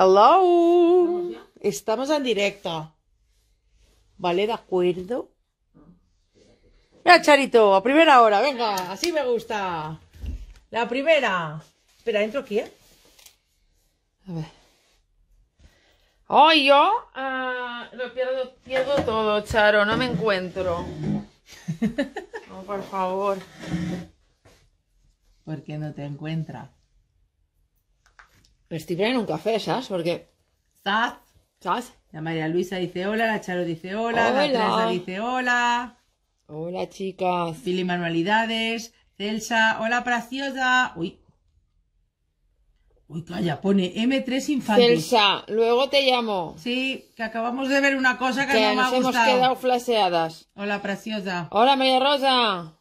Hello. Estamos en directo. ¿Vale? ¿De acuerdo? Mira, Charito, a primera hora, venga, así me gusta. La primera. Espera, entro aquí, ¿eh? A ver. oh, yo ah, lo pierdo, pierdo todo, Charo, no me encuentro. No, por favor. ¿Por qué no te encuentras? Me estoy poniendo un café, ¿sabes? Porque. ¿Zaz? ¿Sabes? La María Luisa dice hola, la Charo dice hola, la Teresa dice hola. Hola, chicas. Fili Manualidades, Celsa, hola, preciosa. Uy. Uy, calla, pone M3 Infantil. Celsa, luego te llamo. Sí, que acabamos de ver una cosa que, no me nos ha gustado. hemos quedado flaseadas. Hola, preciosa. Hola, María Rosa.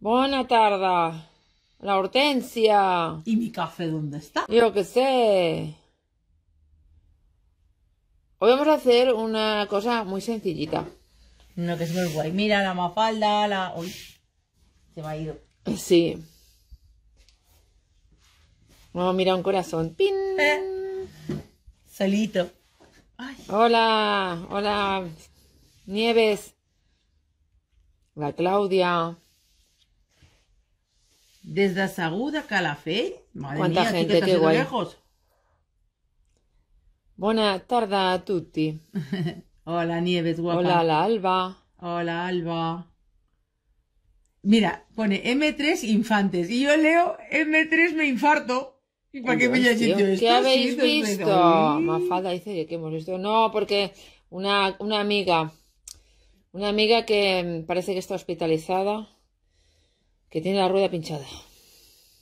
Buena tarde. La hortensia. ¿Y mi café dónde está? Yo qué sé. Hoy vamos a hacer una cosa muy sencillita. No, que es muy guay. Mira, la mafalda, la... Uy, se me ha ido. Sí. Vamos a mirar un corazón. ¡Pin! Eh, Salito. Hola, hola, Nieves. La Claudia. Desde Saguda, Calafell. ¿Cuánta gente, que qué guay. Lejos. Buenas tardes a tutti. Hola, Nieves, guapa. Hola, la Alba. Hola, Alba. Mira, pone M3 infantes. Y yo leo M3 me infarto. qué habéis visto? dice que hemos visto. No, porque una, una amiga. Una amiga que parece que está hospitalizada que tiene la rueda pinchada.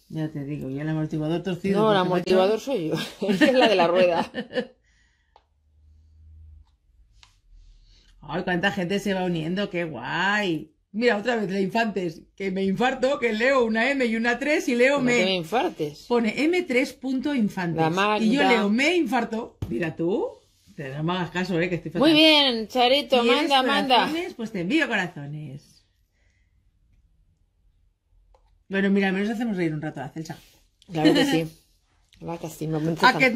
Ya te digo, y el amortiguador torcido. No, el amortiguador soy yo. es la de la rueda. Ay, cuánta gente se va uniendo, qué guay. Mira, otra vez, la infantes, que me infarto, que leo una M y una 3 y leo me. me infartes. Pone M3.infantes. Y yo leo me infarto. Mira tú. Te no caso, eh, que estoy Muy bien, Charito, manda, manda. Pues te envío corazones. Bueno, mira, al menos hacemos reír un rato a la Celsa. Claro que sí. no que sí, A que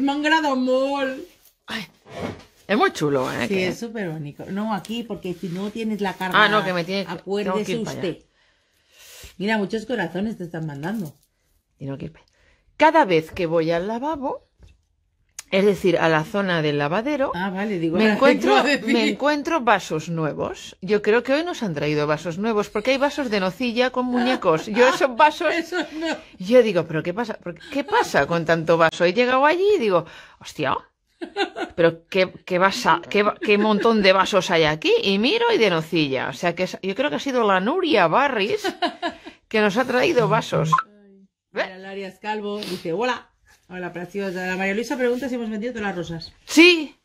es muy chulo, ¿eh? Sí, es súper bonito. No, aquí, porque si no tienes la carga. Ah, no, que me tienes. Acuérdese usted. Mira, muchos corazones te están mandando. Y no Cada vez que voy al lavabo, es decir, a la zona del lavadero, ah, me, encuentro, vasos nuevos. Yo creo que hoy nos han traído vasos nuevos, porque hay vasos de nocilla con muñecos. Yo esos vasos... Yo digo, pero ¿qué pasa? ¿Qué pasa con tanto vaso? He llegado allí y digo, hostia, pero qué, qué, qué, montón de vasos hay aquí. Y miro y de nocilla. O sea que yo creo que ha sido la Nuria Barris que nos ha traído vasos. El Arias Calvo dice, hola. Hola, preciosa. La María Luisa pregunta si hemos vendido todas las rosas. Sí.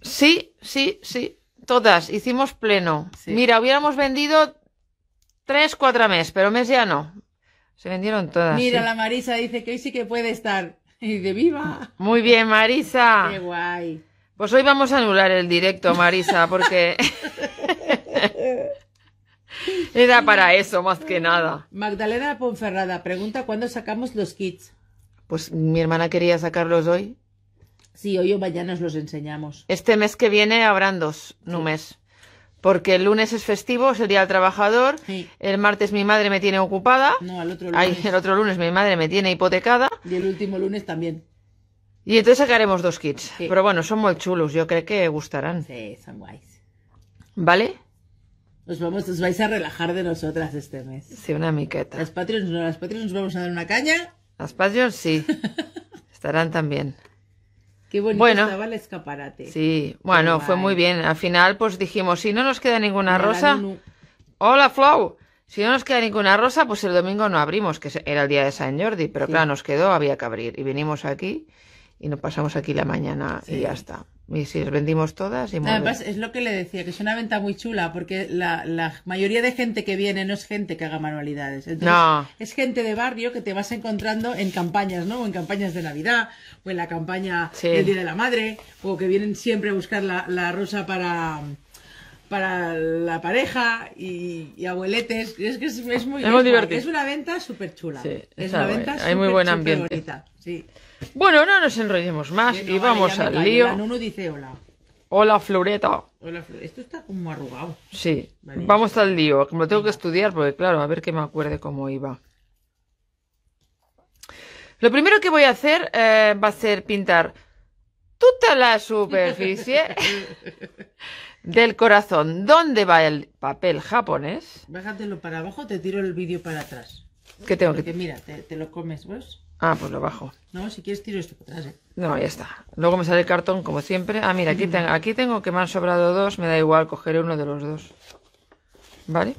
Sí, sí, sí. Todas. Hicimos pleno. Mira, hubiéramos vendido tres, cuatro mes, pero mes ya no. Se vendieron todas. Mira, la Marisa dice que hoy sí que puede estar. Y de viva. Muy bien, Marisa. Qué guay. Pues hoy vamos a anular el directo, Marisa, porque... Era para eso, más que nada. Magdalena Ponferrada pregunta cuándo sacamos los kits. Pues mi hermana quería sacarlos hoy. Sí, hoy o mañana os los enseñamos. Este mes que viene habrán dos, no Porque el lunes es festivo, es el día del trabajador. El martes mi madre me tiene ocupada. No, el otro lunes. el otro lunes mi madre me tiene hipotecada. Y el último lunes también. Y entonces sacaremos dos kits. Pero bueno, son muy chulos, yo creo que gustarán. Sí, son guays. ¿Vale? Nos vamos, os vais a relajar de nosotras este mes. Sí, una miqueta. Las Patreons nos vamos a dar una caña. Las Patreons sí. Estarán también. Qué bonito bueno, estaba el escaparate. Sí, bueno, fue muy bien. Al final, pues dijimos, si no nos queda ninguna rosa. Hola, Flow. Si no nos queda ninguna rosa, pues el domingo no abrimos, que era el día de San Jordi, pero claro, nos quedó, había que abrir. Y vinimos aquí y nos pasamos aquí la mañana y ya está. Y si vendimos todas y Además, es lo que le decía, que es una venta muy chula, porque la, la mayoría de gente que viene no es gente que haga manualidades. Es gente de barrio que te vas encontrando en campañas, ¿no? O en campañas de Navidad, o en la campaña del Día de la Madre, o que vienen siempre a buscar la, la rosa para, para la pareja y, y, abueletes. Es que es, muy, es, es, una venta súper chula. es una venta Hay muy buen ambiente. sí. Bueno, no nos enrollemos más y vamos al lío. lío. Uno dice hola. Hola, Floreta. Hola, Esto está como arrugado. Sí. Vamos al lío. Como tengo que estudiar, porque claro, a ver que me acuerde cómo iba. Lo primero que voy a hacer eh, va a ser pintar toda la superficie del corazón. ¿Dónde va el papel japonés? Bájatelo para abajo, te tiro el vídeo para atrás tengo que...? mira, te, lo comes, vos Ah, pues lo bajo. No, si quieres tiro esto por atrás, ¿eh? No, ya está. Luego me sale el cartón, como siempre. Ah, mira, aquí, mm. aquí tengo que me han sobrado dos. Me da igual, cogeré uno de los dos. ¿Vale?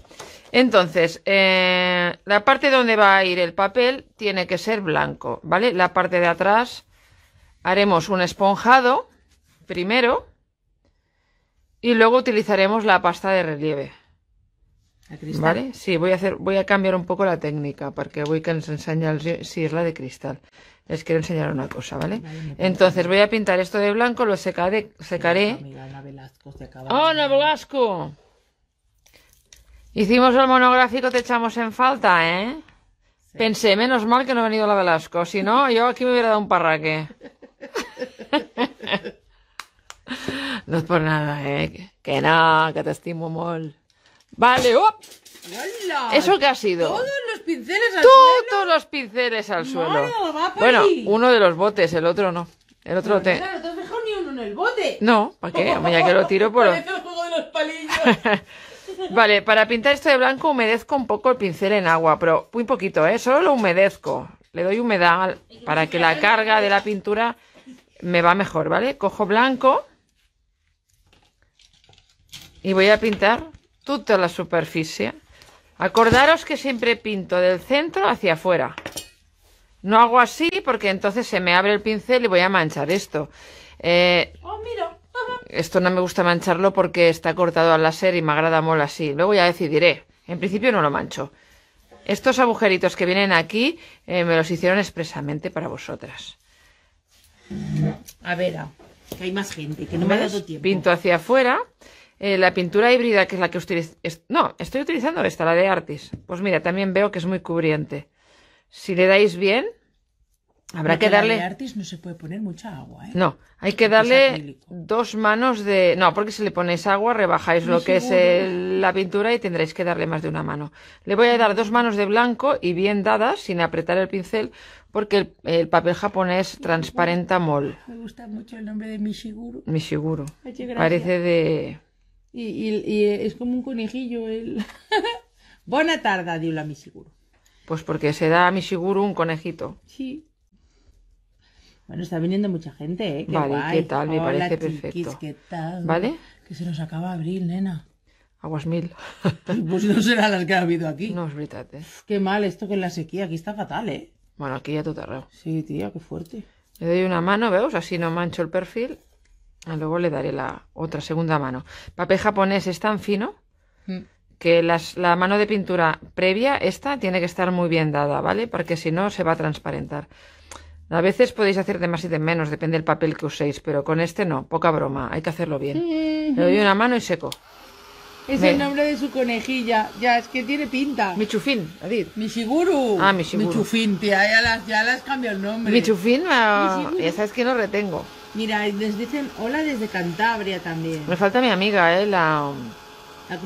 Entonces, eh, la parte donde va a ir el papel tiene que ser blanco, ¿vale? La parte de atrás haremos un esponjado primero y luego utilizaremos la pasta de relieve. Vale? Sí, voy a, hacer, voy a cambiar un poco la técnica porque voy que nos enseña el, si es la de cristal. Les quiero enseñar una cosa, ¿vale? Entonces voy a pintar esto de blanco, lo secaré. secaré. ¡Oh, Ana Velasco! Hicimos el monográfico, te echamos en falta, ¿eh? Pensé, menos mal que no ha venido la Velasco, si no, yo aquí me hubiera dado un parraque. no es por nada, ¿eh? Que no, que te estimo mol. Vale, oh. ¿Eso qué ha sido? Todos los pinceles al suelo. Todos los pinceles al suelo. bueno, uno de los botes, el otro no. El otro te. Claro, ni uno en el bote. No, ¿para qué? Ya que lo tiro por. Vale, para pintar esto de blanco humedezco un poco el pincel en agua, pero muy poquito, ¿eh? Solo lo humedezco. Le doy humedad para que la carga de la pintura me va mejor, ¿vale? Cojo blanco y voy a pintar toda la superficie. Acordaros que siempre pinto del centro hacia afuera. No hago así porque entonces se me abre el pincel y voy a manchar esto. Eh, oh, esto no me gusta mancharlo porque está cortado al láser y me agrada mola así. Luego ya decidiré. En principio no lo mancho. Estos agujeritos que vienen aquí eh, me los hicieron expresamente para vosotras. A ver, ah, que hay más gente, que no me ha dado tiempo. Pinto hacia afuera eh, la pintura híbrida, que es la que utilizo. No, estoy utilizando esta, la de Artis. Pues mira, también veo que es muy cubriente. Si le dais bien, habrá que darle. La Artis no se puede poner mucha agua, ¿eh? No, hay que darle dos manos de. No, porque si le ponéis agua, rebajáis lo que es eh, la pintura y tendréis que darle más de una mano. Le voy a dar dos manos de blanco y bien dadas, sin apretar el pincel, porque el, papel japonés transparenta mol. Me gusta mucho el nombre de Mishiguro. Mishiguro. Parece de. Y, es como un conejillo él. Buena tarda, dio mi seguro Pues porque se da a seguro un conejito. Sí. Bueno, está viniendo mucha gente, ¿eh? Qué vale, ¿qué tal? Me parece perfecto. ¿Vale? Que se nos acaba abril, nena. Aguas mil. pues no será las que ha habido aquí. No, es verdad, eh. Qué mal esto que la sequía. Aquí está fatal, ¿eh? Bueno, aquí ya todo arreo. Sí, tía, qué fuerte. Le doy una mano, ¿veos? Así no mancho el perfil. Ah, luego le daré la otra segunda mano. Papel japonés es tan fino mm. que la mano de pintura previa, esta, tiene que estar muy bien dada, ¿vale? Porque si no, se va a transparentar. A veces podéis hacer de más y de menos, depende del papel que uséis, pero con este no, poca broma, hay que hacerlo bien. Le doy una mano y seco. Es el nombre de su conejilla. Ya, es que tiene pinta. Michufín, Adit. michiguru Ah, michiguru Michufín, tía. Ya las, ya las cambio el nombre. Michufín, ya ah, sabes que no retengo. Mira, les dicen hola desde Cantabria también. Me falta mi amiga, ¿eh? La, la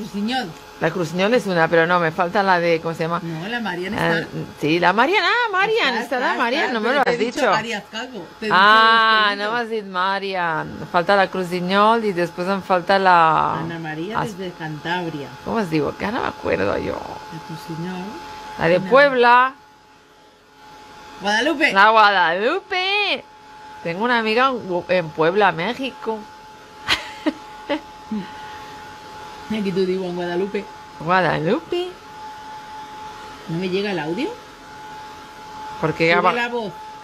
La Cruciñol es una, pero no, me falta la de, ¿cómo se llama? No, la Mariana. está. Ah, sí, la Mariana. ah, Marian, está, la Mariana, no me lo has dicho. ah, no me has dicho Falta la Cruciñol y después me falta la... Ana María desde Cantabria. ¿Cómo os digo? Que no me acuerdo yo. La Cruciñol. La de Puebla. Guadalupe. La Guadalupe. Tengo una amiga en Puebla, México. Aquí tú digo en Guadalupe. Guadalupe. ¿No me llega el audio? Porque ya va...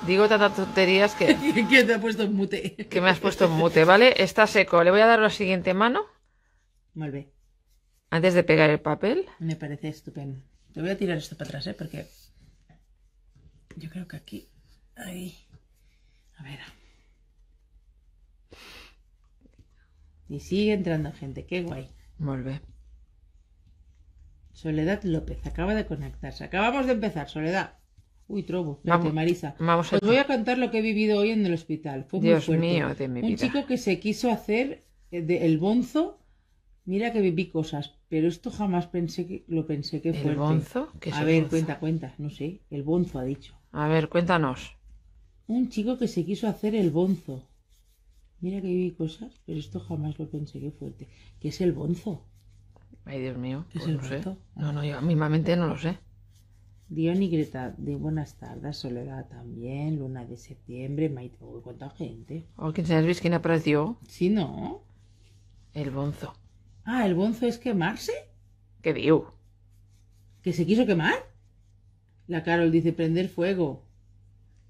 Digo tantas tonterías que... que te ha puesto en mute. que me has puesto en mute, ¿vale? Está seco. Le voy a dar la siguiente mano. Vuelve. Antes de pegar el papel. Me parece estupendo. Te voy a tirar esto para atrás, ¿eh? Porque yo creo que aquí... Ahí. A ver. Y sigue entrando gente, qué guay. Volve. Soledad López acaba de conectarse. Acabamos de empezar, Soledad. Uy, trobo. Marisa. Os voy a contar lo que he vivido hoy en el hospital. Fue mío, Un chico que se quiso hacer eh, el bonzo. Mira que viví cosas, pero esto jamás pensé que lo pensé que fue. ¿El bonzo? que a ver, cuenta, cuenta. No sé. El bonzo ha dicho. A ver, cuéntanos. Un chico que se quiso hacer el bonzo. Mira que vi cosas, pero esto jamás lo pensé, fuerte. ¿Qué es el bonzo? Ay, Dios mío. ¿Qué es pues el no bonzo? No, no, yo mismamente no lo sé. Dion y Greta, de buenas tardes, Soledad también, Luna de septiembre, Maite, uy, oh, cuánta gente. Oh, ¿quién sabes quién apareció? Sí, ¿no? El bonzo. Ah, ¿el bonzo es quemarse? ¿Qué digo? ¿Que se quiso quemar? La Carol dice prender fuego.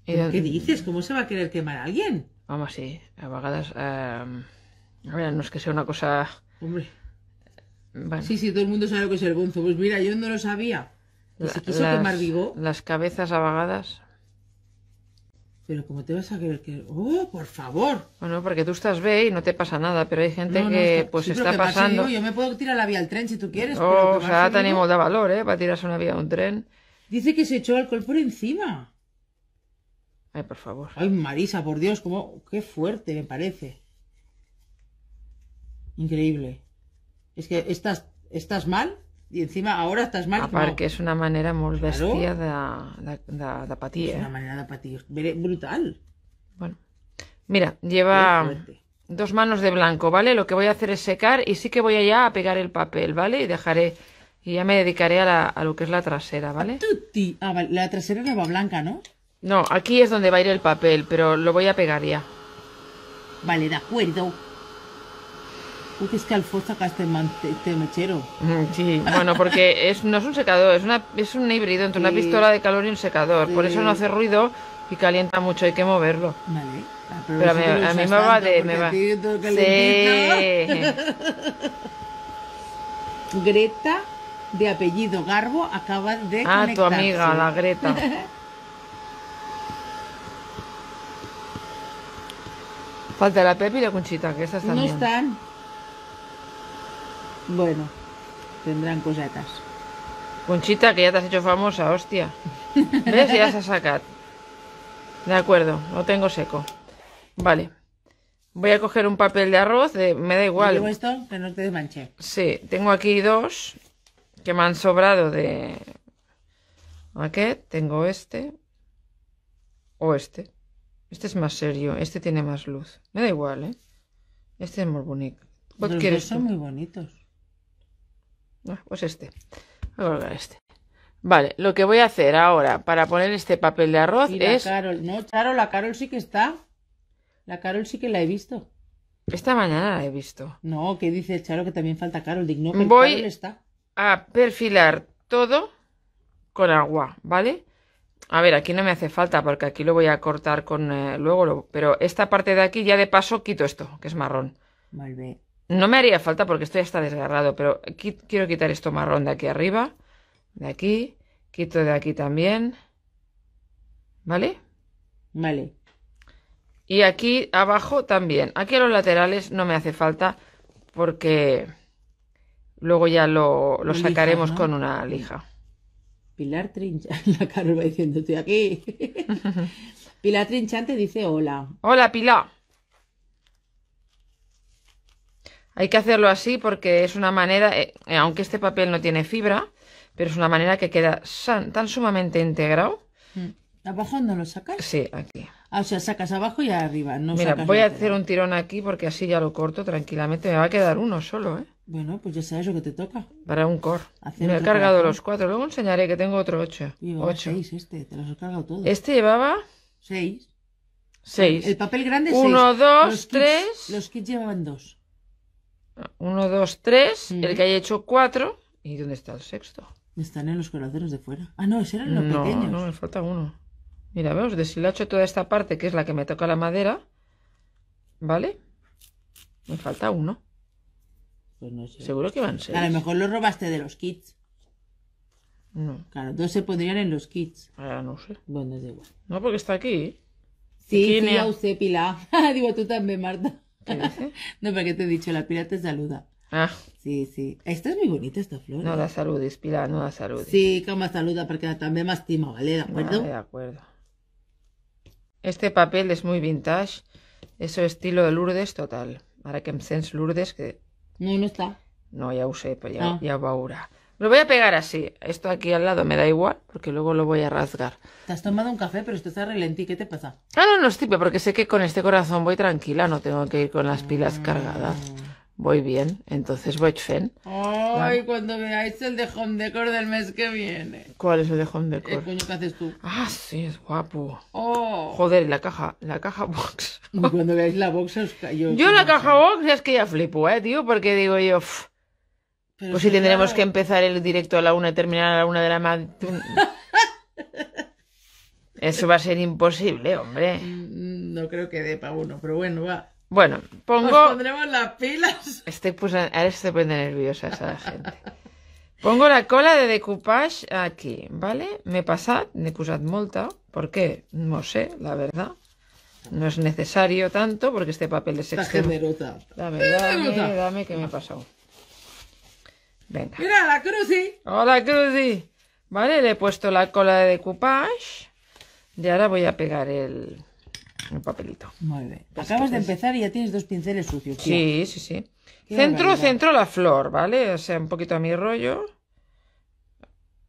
¿Qué dices? ¿Cómo se va a querer quemar a alguien? Vamos, sí. A vagadas em, A ver, no es que sea una cosa... Hombre. Sí, sí, todo el mundo sabe lo que es el bonzo. Pues mira, yo no lo sabía. se quiso las, quemar vivo. Las cabezas a Pero ¿cómo te vas a querer que... ¡Oh, por favor! Bueno, porque tú estás ve y no te pasa nada, pero hay gente que pues está pasando... yo me puedo tirar la vía al tren si tú quieres, oh, O sea, tenemos da valor, ¿eh? Para tirarse una vía a un tren. Dice que se echó alcohol por encima. Ay, por favor. Ay, Marisa, por Dios, como qué fuerte me parece. Increíble. Es que estás, estás mal y encima ahora estás mal. A es una manera muy bestia de, de, es una ¿eh? manera de apatía brutal. Bueno. Mira, lleva dos manos de blanco, ¿vale? Lo que voy a hacer es secar y sí que voy allá a pegar el papel, ¿vale? Y dejaré... Y ya me dedicaré a, lo que es la trasera, ¿vale? Tutti. Ah, la trasera va blanca, ¿no? No, aquí es donde va a ir el papel, pero lo voy a pegar ya. Vale, de acuerdo. Uy, es que al sacaste este mechero. Mm, sí, bueno, porque es, no es un secador, es, una, es un híbrido entre una pistola de calor y un secador. Por eso no hace ruido y calienta mucho, hay que moverlo. Vale. Ah, pero, a mí me va de... Me va. Sí. Greta, de apellido Garbo, acaba de Ah, tu amiga, la Greta. Falta la Pepi y la Conchita, que esas también. No están. Bueno, tendrán cosetas. Conchita, que ya te has hecho famosa, hostia. ¿Ves? Ya se ha sacado. De acuerdo, lo tengo seco. Vale. Voy a coger un papel de arroz, me da igual. ¿Tengo esto? Que no te desmanche. Sí, tengo aquí dos que me han sobrado de... ¿A qué? tengo este o este. Este es más serio, este tiene más luz. Me da igual, ¿eh? Este es muy bonito. son muy bonitos. Ah, pues este. Voy este. Vale, lo que voy a hacer ahora para poner este papel de arroz es... Carol. No, Charo, la Carol sí que está. La Carol sí que la he visto. Esta mañana la he visto. No, ¿qué dice Charo que también falta Carol. Digno voy a perfilar todo con agua, ¿vale? A ver, aquí no me hace falta porque aquí lo voy a cortar con eh, luego, pero esta parte de aquí ya de paso quito esto, que es marrón. No me haría falta porque esto ya está desgarrado, pero quiero quitar esto marrón de aquí arriba, de aquí, quito de aquí también, ¿vale? Vale. Y aquí abajo también. Aquí a los laterales no me hace falta porque luego ya lo, sacaremos con una lija. Pilar Trinchante, la Carol va diciendo, estoy aquí. Pilar Trinchante dice hola. Hola, Pilar. Hay que hacerlo así porque es una manera, eh, eh, aunque este papel no tiene fibra, pero es una manera que queda tan sumamente integrado. ¿Abajo mm. no lo sacas? Sí, aquí. Ah, o sea, sacas abajo y arriba. Mira, voy a hacer un tirón aquí porque así ya lo corto tranquilamente. Me va a quedar uno solo, ¿eh? Bueno, pues ya sabes lo que te toca. Para un cor me he cargado los cuatro. Luego enseñaré que tengo otro ocho. ocho. Este, este. llevaba... Seis. Seis. El papel grande es Uno, dos, tres... los kits llevaban dos. Uno, dos, tres. Mm. El que haya hecho cuatro. ¿Y dónde está el sexto? Están en los corazones de fuera. Ah, no, ese era los no, pequeños. No, me falta uno. Mira, vemos, hecho toda esta parte que es la que me toca la madera. ¿Vale? Me falta uno. Pues no sé. Seguro que van ser. A lo mejor lo robaste de los kits. No. Claro, dos se pondrían en los kits. Ah, no sé. Bueno, es igual. No, porque está aquí. ¿eh? Sí, sí, ya usé Pilar. Digo, tú también, Marta. ¿Qué no, porque te he dicho, la pila te saluda. Ah. Sí, sí. Esta es muy bonita, esta flor. No ¿eh? la saludes, Pilar, no la saludes. Sí, como saluda, porque también me estima, ¿vale? ¿De acuerdo? Vale, de acuerdo. Este papel es muy vintage. Eso estilo de Lourdes total. Ahora que me Lourdes que... No, no está. No, ya usé, ya, ya va ahora. Lo voy a pegar así. Esto aquí al lado me da igual, porque luego lo voy a rasgar. Te has tomado un café, pero esto está relentí. ¿Qué te pasa? Ah, no, no, estoy, porque sé que con este corazón voy tranquila, no tengo que ir con las pilas cargadas voy bien, entonces voy fen. Ay, cuando veáis el de Home Decor del mes que viene. ¿Cuál es el de Home eh, Decor? El coño que haces tú. Ah, sí, es guapo. Oh. Joder, la caja, la caja box. cuando veáis la box os cayó. Yo la caja box es que ya flipo, eh, tío, porque digo yo... pues si tendremos que empezar el directo a la una y terminar a la una de la madre. Eso va a ser imposible, hombre. Mm, no creo que dé para uno, pero bueno, va. Bueno, pongo. Nos pondremos las pilas. Estoy pusan... Ahora se pone nerviosa esa gente. Pongo la cola de decoupage aquí, ¿vale? Me pasad, me cusad molta, qué? no sé, la verdad. No es necesario tanto, porque este papel es extremo. Está Dame, dame, dame, que me ha pasado. Venga. Mira, la Cruzi. Hola, Cruzi. Vale, le he puesto la cola de decoupage. Y ahora voy a pegar el en papelito. Muy bien. Acabas de empezar y ya tienes dos pinceles sucios. Sí, sí, sí. centro, centro la flor, ¿vale? O sea, un poquito a mi rollo.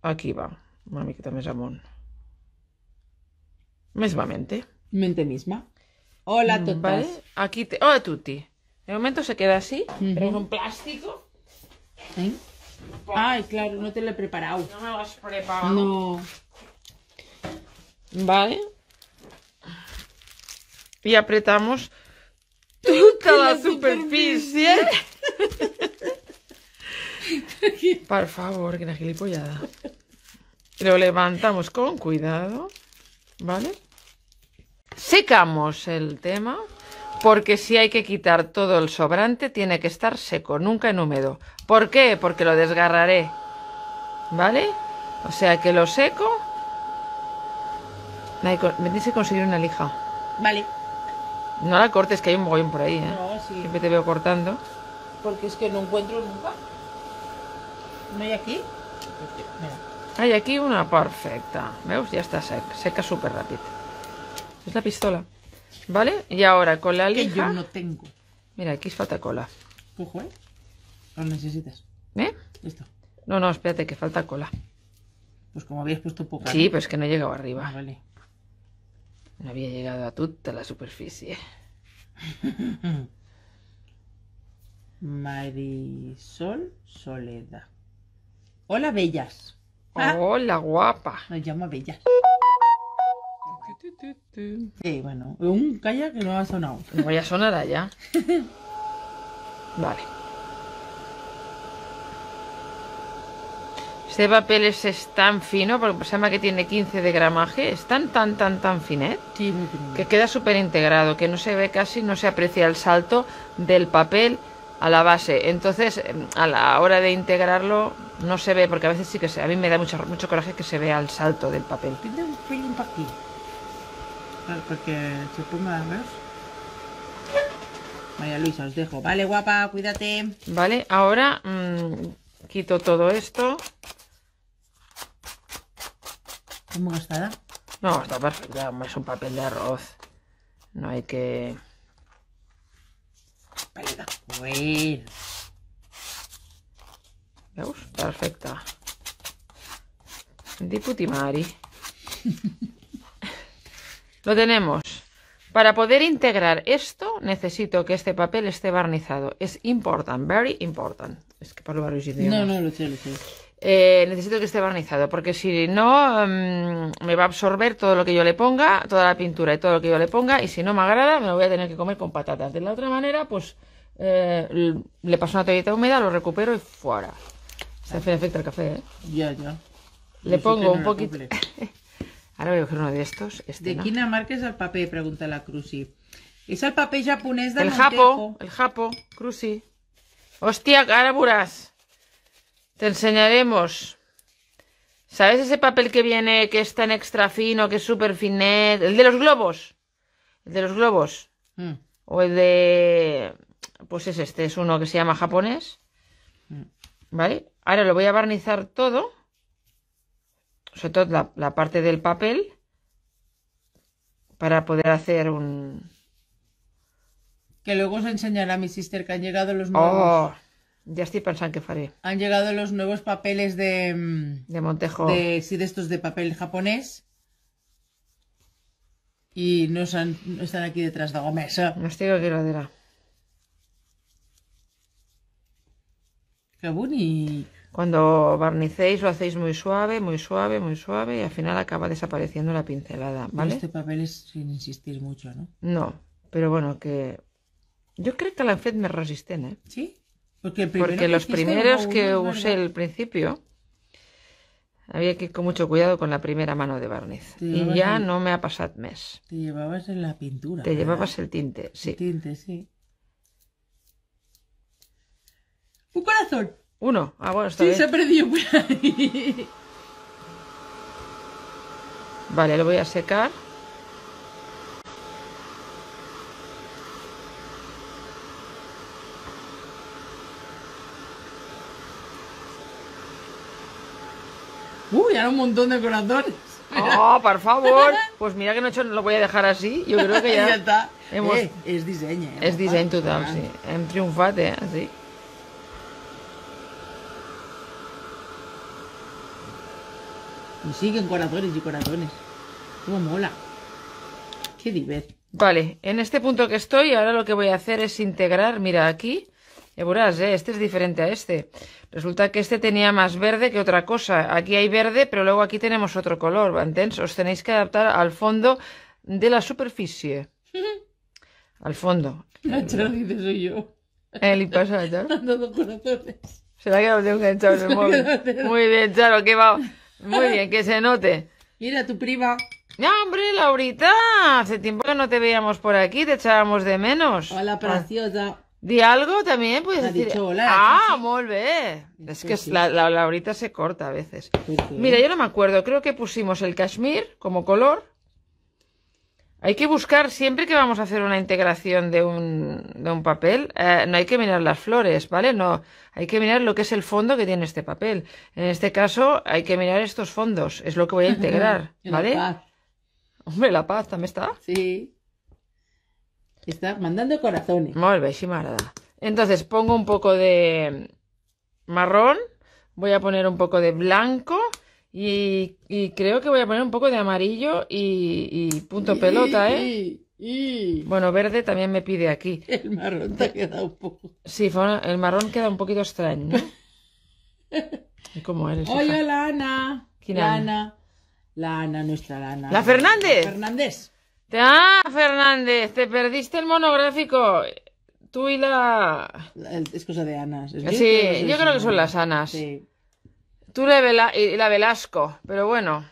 Aquí va. Mami, que también jamón. Mesmamente. Mente misma. Hola, mm, tuti Aquí te... Hola, Tuti. De momento se queda así, es un plástico. ¿Eh? Ay, claro, no te lo he preparado. No me lo has preparado. No. Vale y apretamos toda la superficie. Por favor, que la gilipollada. Lo levantamos con cuidado, ¿vale? Secamos el tema, porque si hay que quitar todo el sobrante, tiene que estar seco, nunca en húmedo. ¿Por qué? Porque lo desgarraré, ¿vale? O sea que lo seco... Me dice que conseguir una lija. Vale. No la cortes, que hay un mogollón por ahí, ¿eh? Siempre te veo cortando. Porque es que no encuentro nunca. ¿No hay aquí? Hay aquí una perfecta. ¿Veos? Ya está seca. Seca súper rápido. Es la pistola. ¿Vale? Y ahora con la lija... Que yo no tengo. Mira, aquí falta cola. Pujo, ¿eh? Lo necesitas. ¿Eh? Listo. No, no, espérate, que falta cola. Pues como habías puesto poca. Sí, pero es que no he llegado arriba. Ah, vale había llegado a toda la superficie. Marisol Soledad. Hola, bellas. Ah. Hola, guapa. Nos llama bellas. Sí, bueno, un calla que no ha sonado. No, a sonar allá. Vale. Este papel es, tan fino, porque se llama que tiene 15 de gramaje, es tan, tan, tan, tan finet, sí, que queda súper integrado, que no se ve casi, no se aprecia el salto del papel a la base. Entonces, em, a la hora de integrarlo, no se ve, porque a veces sí que se, a mí me da mucho, mucho coraje que se vea el salto del papel. Pide un para que porque se ponga a María Luisa, os dejo. Vale, guapa, cuídate. Vale, ahora mm, Quito todo esto. ¿Cómo gastada? No, está perfecta, es un papel de arroz. No hay que... Venga, pues. ¿Veus? Perfecta. Diputimari. Lo tenemos. Para poder integrar esto, necesito que este papel esté barnizado. Es important, very important. Es que para varios idiomas. No, no, lo sé, lo sé. Eh, necesito que esté barnizado, porque si no, em, me va a absorber todo lo que yo le ponga, toda la pintura y todo lo que yo le ponga, y si no me agrada, me lo voy a tener que comer con patatas. De la otra manera, pues eh, le paso una toallita húmeda, lo recupero y fuera. Se hace el efecto el café, ¿eh? Ya, ya. Le pongo un poquito. Ahora voy a coger uno de estos. Este, de quién marca es el papel? Pregunta la Cruci. Es el papel japonés de El japo, el japo, Cruci. Hostia, cárburas. Te enseñaremos. ¿Sabes ese papel que viene, que es tan extra fino, que es súper finet? El de los globos. El de los globos. Mm. O el de... Pues es este, es uno que se llama japonés. Mm. ¿Vale? Ahora lo voy a barnizar todo sobre todo la, parte del papel, para poder hacer un... Que luego os enseñará mi sister que han llegado los oh, nuevos... ya estoy pensando que faré. Han llegado los nuevos papeles de... Mm, de Montejo. De, sí, de estos de papel japonés. Y no, están aquí detrás de la mesa. No estoy aquí la Qué bonito. Cuando barnicéis lo hacéis muy suave, muy suave, muy suave y al final acaba desapareciendo la pincelada, ¿vale? Este papel es sin insistir mucho, ¿no? No, pero bueno, que yo creo que la FED me resisten, ¿eh? Sí, porque, los primeros que usé al principio había que ir con mucho cuidado con la primera mano de barniz. Y ya no me ha pasado mes. Te llevabas en la pintura. Te llevabas el tinte, sí. El tinte, sí. Un corazón. Uno. Ah, bueno, está Sí, se ha perdido por ahí. Vale, lo voy a secar. Uy, ahora un montón de corazones. ¡Oh, por favor! Pues mira que no lo voy a dejar así. Yo creo que ya. está. Eh, es diseño. Eh, es diseño total, sí. Hemos triunfate, eh? Así. Y siguen corazones y corazones. Cómo mola. Qué divertido. Vale, en este punto que estoy, ahora lo que voy a hacer es integrar, mira aquí, verás, eh, este es diferente a este. Resulta que este tenía más verde que otra cosa. Aquí hay verde, pero luego aquí tenemos otro color, ¿entens? Os tenéis que adaptar al fondo de la superficie. Al fondo. La dice soy yo. El Dando que lo en el móvil. Muy bien, Charo, que va. Muy bien, que se note. Mira, tu prima. No, hombre, Laurita, hace tiempo que no te veíamos por aquí, te echábamos de menos. Hola, ah. preciosa. Di algo también, pues. Ah, sí. Es que la, Laurita se corta a veces. Mira, yo no me acuerdo, creo que pusimos el cashmere como color. Hay que buscar, siempre que vamos a hacer una integración de un, de un papel, eh, no hay que mirar las flores, ¿vale? No, hay que mirar lo que es el fondo que tiene este papel. En este caso, hay que mirar estos fondos, es lo que voy a integrar, ¿vale? Hombre, la paz también está. Sí. Está mandando corazones. Muy bien, sí, Entonces, pongo un poco de marrón, voy a poner un poco de blanco y, creo que voy a poner un poco de amarillo y, punto pelota, ¿eh? Bueno, verde también me pide aquí. El marrón te ha quedado un poco. Sí, el marrón queda un poquito extraño, ¿Cómo eres? hola la Ana. ¿Quién Ana? La nuestra Lana. ¿La Fernández? Fernández. Ah, Fernández, te perdiste el monográfico. Tú y la... Es cosa de Anas. Sí, yo creo que son las Anas. Sí y la Velasco. Pero bueno.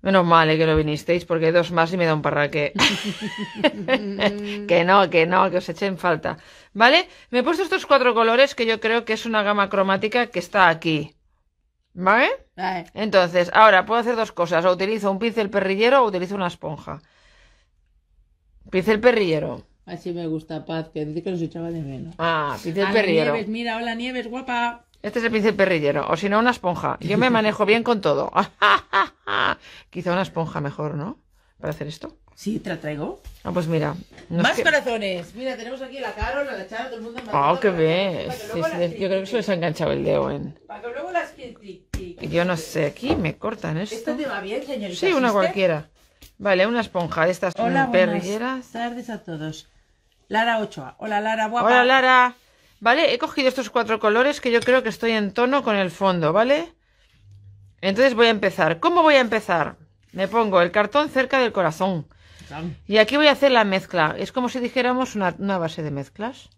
Menos mal eh, que no vinisteis, porque dos más y me da un parraque. que no, que no, que os echen falta. ¿Vale? Me he puesto estos cuatro colores que yo creo que es una gama cromática que está aquí. ¿Vale? Entonces, ahora puedo hacer dos cosas. O utilizo un pincel perrillero o utilizo una esponja. Pincel perrillero. Así me gusta, Paz, que dice que nos echaba de menos. Ah, pincel perrillero. mira, hola Nieves, guapa. Este es el pincel perrillero, o si no, una esponja. Yo me manejo bien con todo. Quizá una esponja mejor, ¿no? Para hacer esto. Sí, te la traigo. Ah, pues mira. Más corazones. Mira, tenemos aquí a la Carol, a la Chara, todo el mundo. Ah, qué bien. Yo creo que se les ha enganchado el dedo en. Para que luego las. Yo no sé, aquí me cortan esto. ¿Esto te va bien, señorita? Sí, una cualquiera. Vale, una esponja de estas Hola, perrilleras. Buenas tardes a todos. Lara Ochoa. Hola, Lara, guapa. Hola, Lara. ¿Vale? He cogido estos cuatro colores que yo creo que estoy en tono con el fondo, ¿vale? Entonces voy a empezar. ¿Cómo voy a empezar? Me pongo el cartón cerca del corazón. Y aquí voy a hacer la mezcla. Es como si dijéramos una, base de mezclas.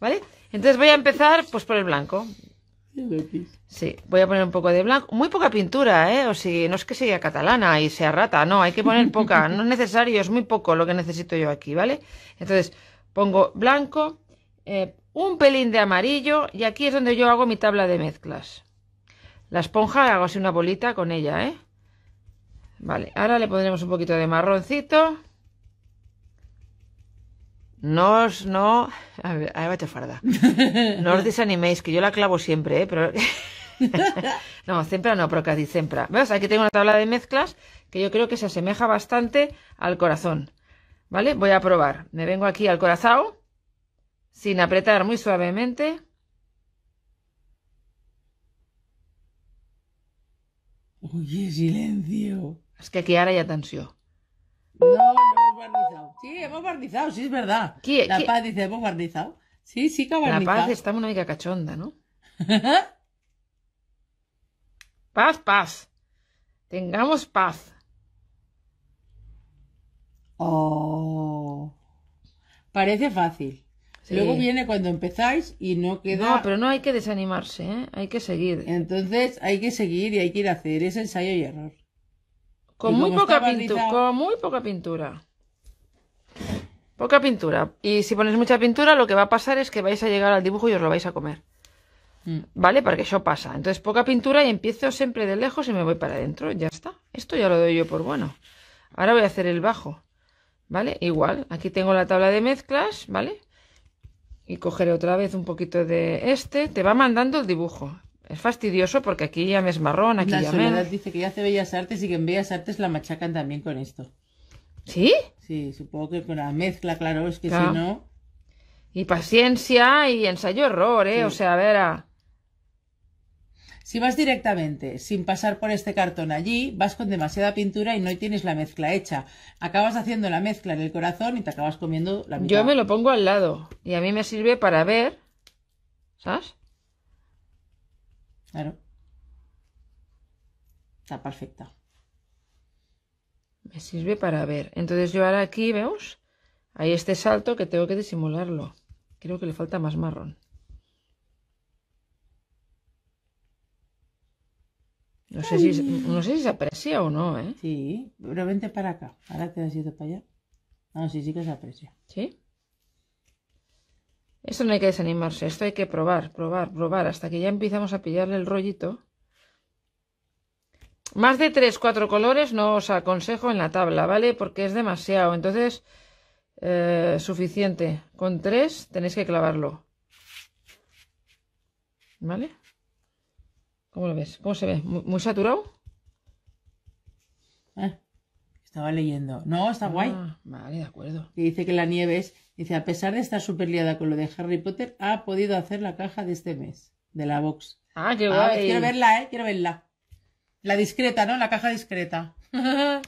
¿Vale? Entonces voy a empezar pues por el blanco. Sí, voy a poner un poco de blanco. Muy poca pintura, ¿eh? O si no es que sea catalana y sea rata, no, hay que poner poca. No es necesario, es muy poco lo que necesito yo aquí, ¿vale? Entonces pongo blanco, eh, un pelín de amarillo y aquí es donde yo hago mi tabla de mezclas. La esponja hago así una bolita con ella, ¿eh? Vale, ahora le pondremos un poquito de marroncito. No os, no... A ver, No os desaniméis, que yo la clavo siempre, ¿eh? Pero... no, siempre, no, casi siempre. ¿Ves? Aquí tengo una tabla de mezclas que yo creo que se asemeja bastante al corazón. ¿Vale? Voy a probar. Me vengo aquí al corazón, sin apretar muy suavemente. Oye, silencio. Es que aquí ahora ya tensió. ¡No, no. Sí, hemos barnizado, sí, es verdad. la Paz dice, hemos barnizado. Sí, sí que La Paz está una mica cachonda, ¿no? paz, paz. Tengamos paz. Oh. Parece fácil. Luego viene cuando empezáis y no queda. No, pero no hay que desanimarse, ¿eh? hay que seguir. Entonces hay que seguir y hay que ir a hacer. ese ensayo y error. Con muy poca pintura. Con muy poca pintura. Poca pintura. Y si pones mucha pintura, lo que va a pasar es que vais a llegar al dibujo y os lo vais a comer. Mm. ¿Vale? Porque eso pasa. Entonces, poca pintura y empiezo siempre de lejos y me voy para adentro. Ya está. Esto ya lo doy yo por bueno. Ahora voy a hacer el bajo. ¿Vale? Igual. Aquí tengo la tabla de mezclas, ¿vale? Y cogeré otra vez un poquito de este. Te va mandando el dibujo. Es fastidioso porque aquí ya me es marrón, aquí ya me... dice que ya hace Bellas Artes y que en Bellas Artes la machacan también con esto. ¿Sí? Sí, supongo que con la mezcla, claro, es que si no. Y paciencia y ensayo error, ¿eh? O sea, a ver. Si vas directamente, sin pasar por este cartón allí, vas con demasiada pintura y no tienes la mezcla hecha. Acabas haciendo la mezcla en el corazón y te acabas comiendo la mezcla. Yo me lo pongo al lado y a mí me sirve para ver. ¿Sabes? Claro. Está perfecta sirve para ver. Entonces yo ahora aquí, veos, hay este salto que tengo que disimularlo. Creo que le falta más marrón. No sé, si, no sé si se aprecia o no, ¿eh? Sí, pero para acá. Ahora te has ido para allá. No, ah, sí, sí que se aprecia. ¿Sí? Esto no hay que desanimarse, esto hay que probar, probar, probar, hasta que ya empezamos a pillarle el rollito. Más de tres, cuatro colores no os aconsejo en la tabla, ¿vale? Porque es demasiado. Entonces, eh, suficiente. Con tres tenéis que clavarlo. ¿Vale? ¿Cómo lo ves? ¿Cómo se ve? ¿Muy, saturado? Ah, estaba leyendo. No, está guay. Ah, vale, de acuerdo. Y dice que la nieve es... Dice, a pesar de estar súper liada con lo de Harry Potter, ha podido hacer la caja de este mes, de la box. Ah, qué guay. Ah, quiero verla, ¿eh? Quiero verla. La discreta, ¿no? La caja discreta.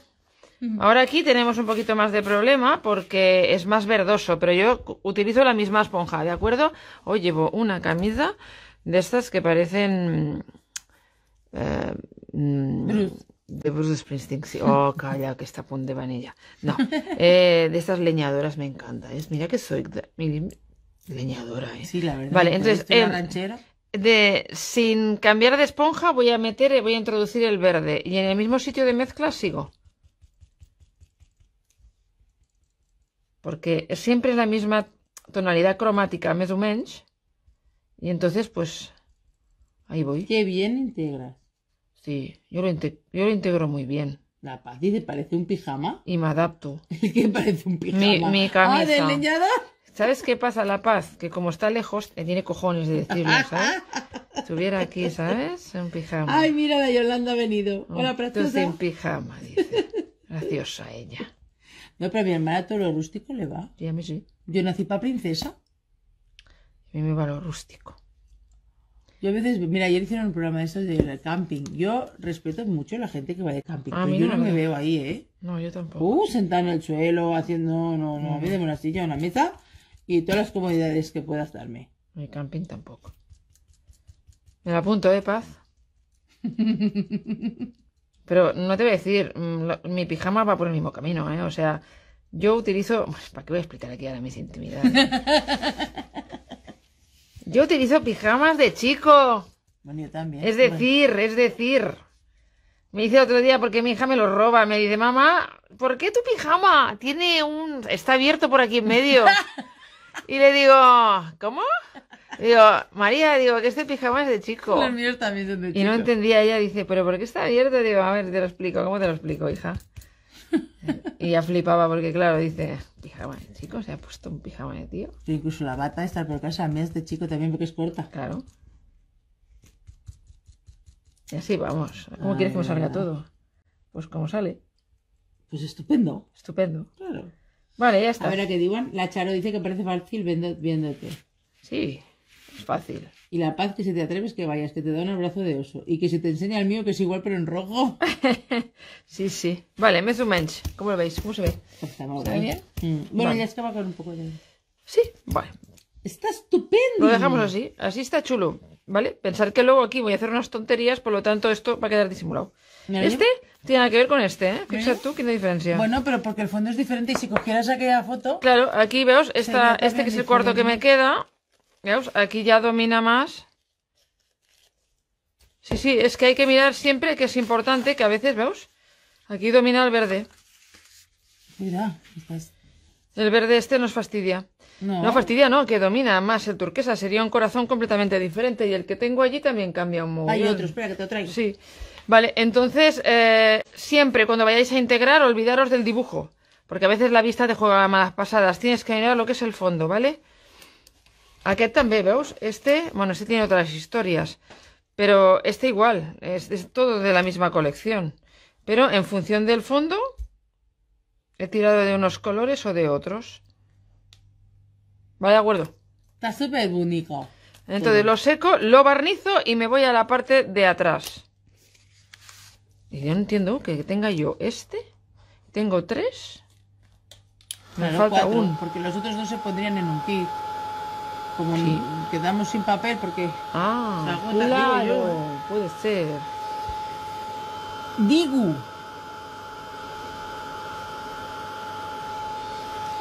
Ahora aquí tenemos un poquito más de problema porque es más verdoso, pero yo utilizo la misma esponja, ¿de acuerdo? Hoy llevo una camisa de estas que parecen... Eh, mm, de Bruce Springsteen, Oh, calla, que está de vanilla. No, eh, de estas leñadoras me encanta. Es, ¿eh? mira que soy leñadora, ¿eh? Sí, la verdad. Vale, entonces de sin cambiar de esponja voy a meter, voy a introducir el verde y en el mismo sitio de mezcla sigo. Porque siempre es la misma tonalidad cromática, más o Y entonces, pues, ahí voy. Qué bien integras. Sí, yo lo, integro muy bien. La paz dice, parece un pijama. Y me adapto. parece un pijama? Mi, camisa. Ah, ¿Sabes qué pasa, La Paz? Que como está lejos, tiene cojones de decirlo, ¿sabes? Estuviera aquí, ¿sabes? En pijama. Ay, mira, la Yolanda ha venido. Oh, Hola, preciosa. en pijama, dice. Graciosa ella. No, pero a mi hermana todo lo rústico le va. Sí, a mí sí. Yo nací para princesa. A mí me va lo rústico. Yo a veces, mira, ayer hicieron un programa de esos del camping. Yo respeto mucho a la gente que va de camping, a pero mí yo no, me veo ahí, ¿eh? No, yo tampoco. Uh, sentada en el suelo, haciendo, no, no, no. a mí de una silla, una mesa y todas las comodidades que puedas darme. El camping tampoco. Me la apunto, de ¿eh, Paz? Pero no te voy a decir, mm, mi pijama va por el mismo camino, ¿eh? O sea, yo utilizo... ¿Para qué voy a explicar aquí ahora mis intimidades? yo utilizo pijamas de chico. Bueno, yo también. Es decir, es decir... Me dice otro día porque mi hija me lo roba. Me dice, mamá, ¿por qué tu pijama tiene un... está abierto por aquí en medio? Y le digo, ¿cómo? Digo, María, digo, que este pijama es de chico. también de chico. Y no entendía ella, dice, ¿pero por qué está abierto? Digo, a ver, te lo explico, ¿cómo te lo explico, hija? Y ya flipaba porque, claro, dice, pijama de chico, se ha puesto un pijama de tío. incluso la bata esta por casa a mí es de chico también porque es corta. Claro. Y así vamos. ¿Cómo quieres que me salga todo? Pues como sale. Pues estupendo. Estupendo. Claro. Vale, ya está. A ver a qué digan. La Charo dice que parece fácil viéndote. Sí, es fácil. Y la paz que si te atreves que vayas, que te da un abrazo de oso. Y que se te enseñe al mío, que es igual pero en rojo. sí, sí. Vale, me mensch. ¿Cómo lo veis? ¿Cómo se ve? Está muy bien. Mm. Bueno, ya Bueno, que va estaba con un poco de... Sí, vale. Está estupendo. Lo dejamos así. Así está chulo. ¿Vale? Pensar que luego aquí voy a hacer unas tonterías, por lo tanto esto va a quedar disimulado. Este tiene que ver con este, ¿eh? ¿eh? Fíjate tú, qué diferencia. Bueno, pero porque el fondo es diferente y si cogieras aquella foto... Claro, aquí veos, esta, este que es el cuarto que me queda, veos, aquí ya domina más. Sí, sí, es que hay que mirar siempre, que es importante, que a veces, veos, aquí domina el verde. Mira, El verde este nos fastidia. No. fastidia, no, que domina más el turquesa. Sería un corazón completamente diferente y el que tengo allí también cambia un montón. Hay otro, espera que te lo traigo. Sí. Vale, entonces, eh, siempre cuando vayáis a integrar, olvidaros del dibujo, porque a veces la vista te juega malas pasadas. Tienes que mirar lo que es el fondo, ¿vale? Aquí también, veos, Este, bueno, este tiene otras historias, pero este igual, es, todo de la misma colección. Pero en función del fondo, he tirado de unos colores o de otros. ¿Vale de acuerdo? Está súper bonito. Entonces lo seco, lo barnizo y me voy a la parte de atrás. Y yo no entiendo que tenga yo este. Tengo tres. Me falta Porque los otros dos se pondrían en un kit. Como quedamos sin papel porque. Ah, puede ser. Digo.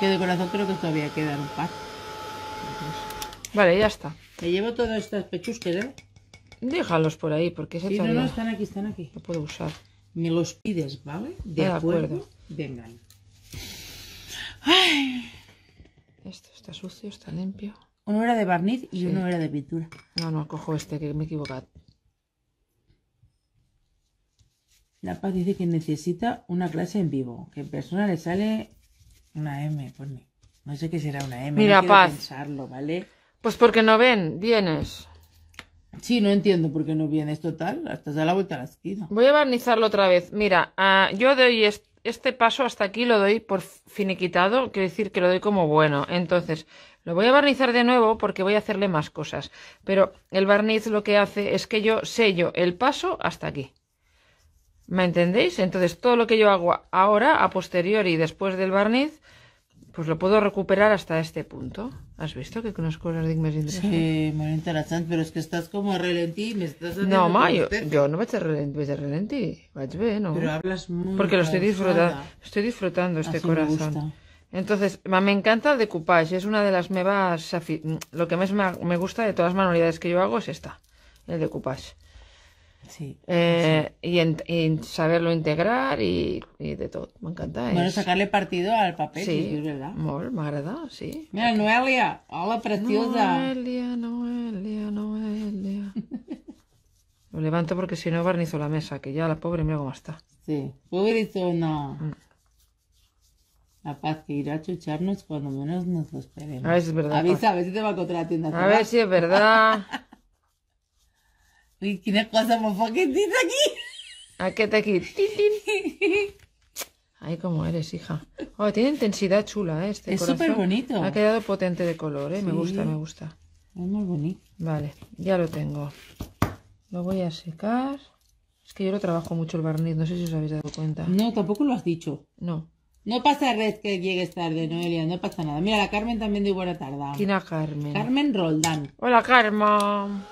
Que de corazón creo que todavía quedan un par. Vale, ya está. Me llevo todas estas pechusqueras. ¿eh? Déjalos por ahí, porque sí, no, no, están aquí, están aquí. No puedo usar. Me los pides, ¿vale? De, ah, acuerdo. Vengan. Ay. Esto está sucio, está limpio. Uno era de barniz y uno era de pintura. No, no, cojo este, que me he equivocado. La paz dice que necesita una clase en vivo, que en persona le sale una M, ponme. No sé qué será una M. Mira, no Paz. Pensarlo, ¿vale? Pues porque no ven, vienes. Sí, no entiendo por qué no vienes total. Hasta la vuelta a la esquina. Voy a barnizarlo otra vez. Mira, ah, yo doy este paso hasta aquí, lo doy por finiquitado. Quiero decir que lo doy como bueno. Entonces, lo voy a barnizar de nuevo porque voy a hacerle más cosas. Pero el barniz lo que hace es que yo sello el paso hasta aquí. ¿Me entendéis? Entonces, todo lo que yo hago ahora, a posteriori, después del barniz, pues lo puedo recuperar hasta este punto. ¿Has visto que conozco las más interesantes? Sí, muy interesante, pero es que estás como a me estás haciendo... No, mayo, yo no voy a ralentí, Voy a ralentí, a ver, ¿no? Pero hablas muy Porque lo estoy disfrutando, estoy disfrutando este corazón. Me Entonces, me encanta el decoupage, es una de las mevas... Lo que más me gusta de todas las manualidades que yo hago es esta, el decoupage. Eh, y, saberlo integrar y, de todo. Me encanta. Bueno, sacarle partido al papel, sí, es verdad. sí. Mira, Noelia, hola preciosa. Noelia, Noelia, Noelia. Lo levanto porque si no barnizo la mesa, que ya la pobre mira cómo está. Sí, pobrezona. Mm. La paz que irá a chucharnos cuando menos nos lo esperemos. A ah, ver si es verdad. Pues. a ver si te va a encontrar tienda. A ver si es verdad. Y tiene cosas más poquititas aquí. ¿A qué te aquí? Ay, cómo eres, hija. Oh, tiene intensidad chula, este Este es súper bonito. Ha quedado potente de color, ¿eh? Me gusta, me gusta. Es muy bonito. Vale, ya lo tengo. Lo voy a secar. Es que yo lo trabajo mucho el barniz, no sé si os habéis dado cuenta. No, tampoco lo has dicho. No. No pasa red que llegues tarde, Noelia, no pasa nada. Mira, la Carmen también de buena tarda. ¿Quién a Carmen? Carmen Roldán. Hola, Carmen.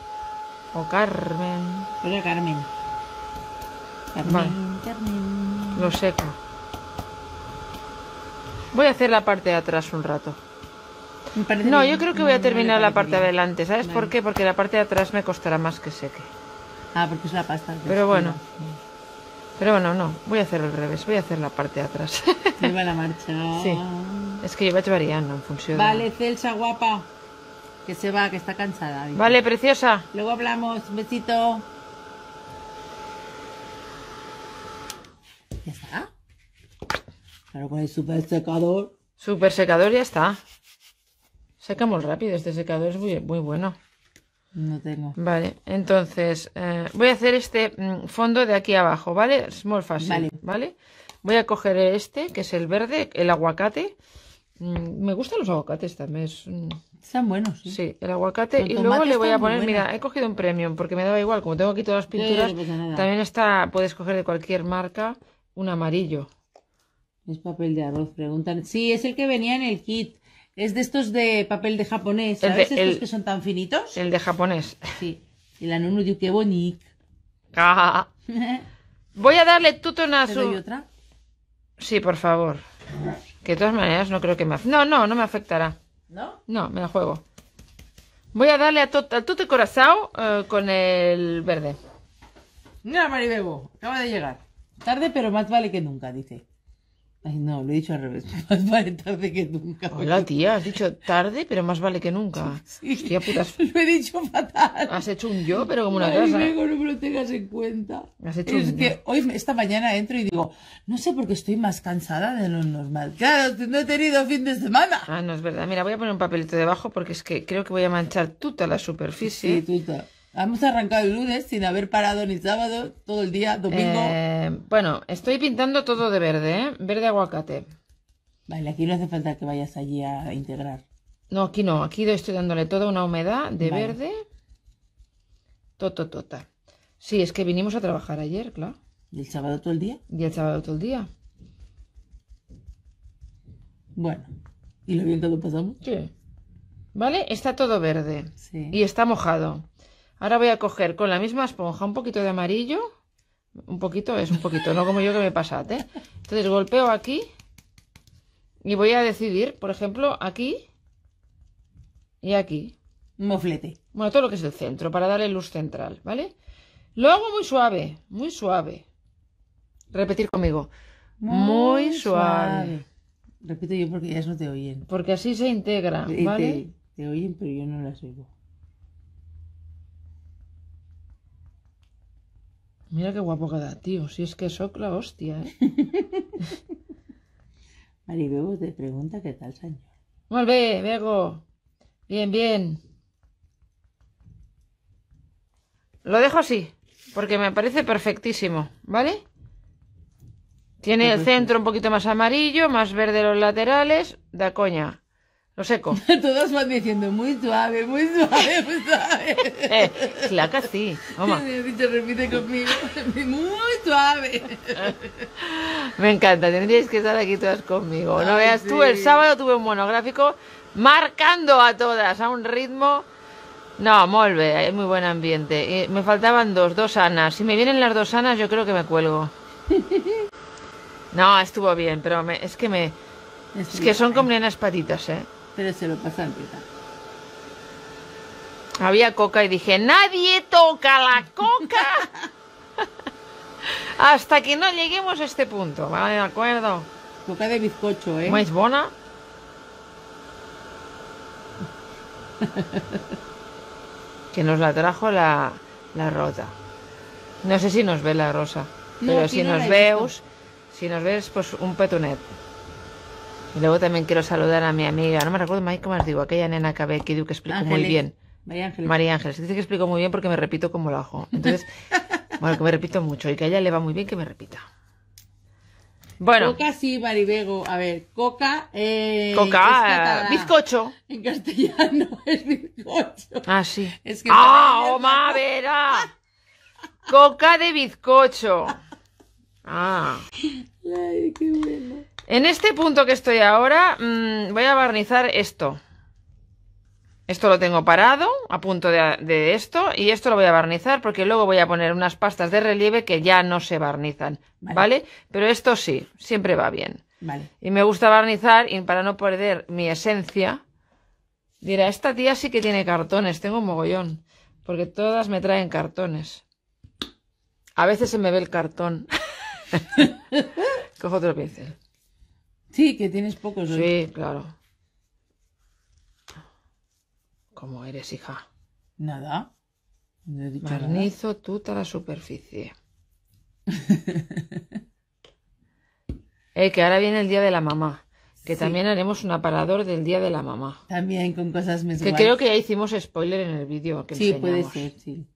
O Carmen. Hola Carmen. Carmen, Carmen. Lo seco. Voy a hacer la parte de atrás un rato. No, yo creo que voy a terminar la parte de adelante. ¿Sabes por qué? Porque la parte de atrás me costará más que seque. Ah, porque es la pasta. Pero bueno. Pero bueno, no, voy a hacer al revés, voy a hacer la parte de atrás. la marcha. Sí. Es que lleva variando en función Vale, Celsa, guapa. Que se va, que está cansada. Vale, preciosa. Luego hablamos. Un besito. ¿Ya está? Claro, con el super secador. Super secador ya está. Seca muy rápido. Este secador es muy, muy bueno. No tengo. Vale, entonces eh, voy a hacer este mm, fondo de aquí abajo, ¿vale? Es muy fácil, ¿vale? ¿vale? Voy a coger este, que es el verde, el aguacate. Mm, me gustan los aguacates también. Están buenos. Sí, el aguacate. y luego le voy a poner, mira, he cogido un premium porque me daba igual. Como tengo aquí todas las pinturas, también está, puedes coger de cualquier marca un amarillo. Es papel de arroz, preguntan. Sí, es el que venía en el kit. Es de estos de papel de japonés. ¿Sabes de, estos que son tan finitos? El de japonés. Sí. El la de qué ah. voy a darle tutonazo. ¿Te otra? Sí, por favor. Que de todas maneras no creo que me No, no, no me afectará. ¿No? No, me la juego. Voy a darle a, todo a Tote Corazao eh, con el verde. Mira, Maribebo, acaba de llegar. Tarde, pero más vale que nunca, dice. Ay, no, lo he dicho al revés. Más vale tarde que nunca. Hola, tía, has dicho tarde, pero más vale que nunca. Sí, Hostia, putas. Lo he dicho fatal. Has hecho un yo, pero como una Ay, no no me lo tengas en cuenta. Has hecho es que hoy, esta mañana entro y digo, no sé por qué estoy más cansada de lo normal. Claro, no he tenido fin de semana. Ah, no, es verdad. Mira, voy a poner un papelito debajo porque es que creo que voy a manchar tuta la superficie. Sí, tuta. Hemos arrancado el lunes sin haber parado ni sábado, todo el día, domingo. Eh, bueno, estoy pintando todo de verde, ¿eh? Verde aguacate. Vale, aquí no hace falta que vayas allí a integrar. No, aquí no, aquí estoy dándole toda una humedad de verde. Toto, tota. Sí, es que vinimos a trabajar ayer, claro. ¿Y el sábado todo el día? Y el sábado todo el día. Bueno, ¿y lo bien que lo pasamos? Sí. ¿Vale? Está todo verde. Sí. Y está mojado. Ahora voy a coger con la misma esponja un poquito de amarillo. Un poquito es un poquito, no como yo que me pasate. Entonces golpeo aquí y voy a decidir, por ejemplo, aquí y aquí. Moflete. Bueno, todo lo que es el centro, para darle luz central, ¿vale? Lo hago muy suave, muy suave. Repetir conmigo. Muy, suave. Repito yo porque ya no te oyen. Porque así se integra, ¿vale? te oyen, pero yo no las oigo. Mira qué guapo queda, tío. Si es que socla, la hostia, ¿eh? Maribego te pregunta qué tal, señor. Muy bien, Bien, bien. Lo dejo así, porque me parece perfectísimo, ¿vale? Tiene el centro un poquito más amarillo, más verde los laterales, da coña. Los seco. Todos van diciendo muy suave, muy suave, muy suave. Eh, sí. repite conmigo. Muy suave. Me encanta, tendríais que estar aquí todas conmigo. no veas tú, el sábado tuve un monográfico marcando a todas a un ritmo. No, molve, hay eh, muy buen ambiente. me faltaban dos, dos anas. Si me vienen las dos anas, yo creo que me cuelgo. No, estuvo bien, pero es que me. Es, que son como nenas patitas, ¿eh? Pero se lo pasan, pita. Había coca y dije, nadie toca la coca. Hasta que no lleguemos a este punto, ¿vale? De acuerdo. Coca de bizcocho, ¿eh? ¿Más buena? que nos la trajo la, la Rosa. No sé si nos ve la Rosa, pero si, nos veos, si nos ves, pues un petunet. Y luego también quiero saludar a mi amiga, no me recuerdo más cómo os digo, aquella nena que ve que explico muy bien. María Ángeles. María Ángeles. Dice que explico muy bien porque me repito como lo hago. Entonces, bueno, que me repito mucho y que a ella le va muy bien que me repita. Bueno. Coca sí, Maribego. A ver, coca. Eh, coca, eh, bizcocho. En castellano es bizcocho. Ah, sí. Es que ¡Ah, oh, coca de bizcocho. Ah. Ay, qué bueno. En este punto que estoy ahora, mm, voy a barnizar esto. Esto lo tengo parado, a punto de, esto, y esto lo voy a barnizar porque luego voy a poner unas pastas de relieve que ya no se barnizan, ¿vale? Pero esto sí, siempre va bien. Vale. Y me gusta barnizar y para no perder mi esencia, dirá, esta tía sí que tiene cartones, tengo un mogollón, porque todas me traen cartones. A veces se me ve el cartón. Cojo otro pincel. Sí, que tienes pocos hoy. Sí, claro. ¿Cómo eres, hija? Nada. carnizo toda tuta la superficie. eh, que ahora viene el día de la mamá. Que también haremos un aparador del día de la mamá. También con cosas mezcladas. Que creo que ya hicimos spoiler en el vídeo que Sí, puede ser, sí.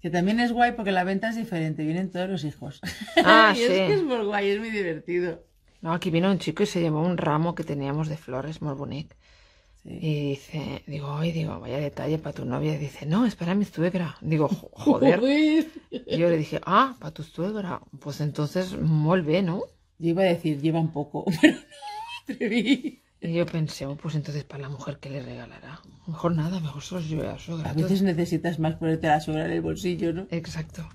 Que también es guay porque la venta es diferente, vienen todos los hijos. Ah, y sí. es que es muy guay, es muy divertido. No, aquí vino un chico y se llevó un ramo que teníamos de flores muy bonito. Y dice, digo, digo, vaya detalle para tu novia. Y dice, no, es para mi suegra. Digo, joder. y yo le dije, ah, para tu suegra. Pues entonces, molve, ¿no? Yo iba a decir, lleva un poco, pero no, me atreví yo pensé, oh, pues entonces para la mujer, que le regalará? Mejor nada, mejor se los lleve a la A veces necesitas más ponerte a la sobra en el bolsillo, ¿no? Exacto.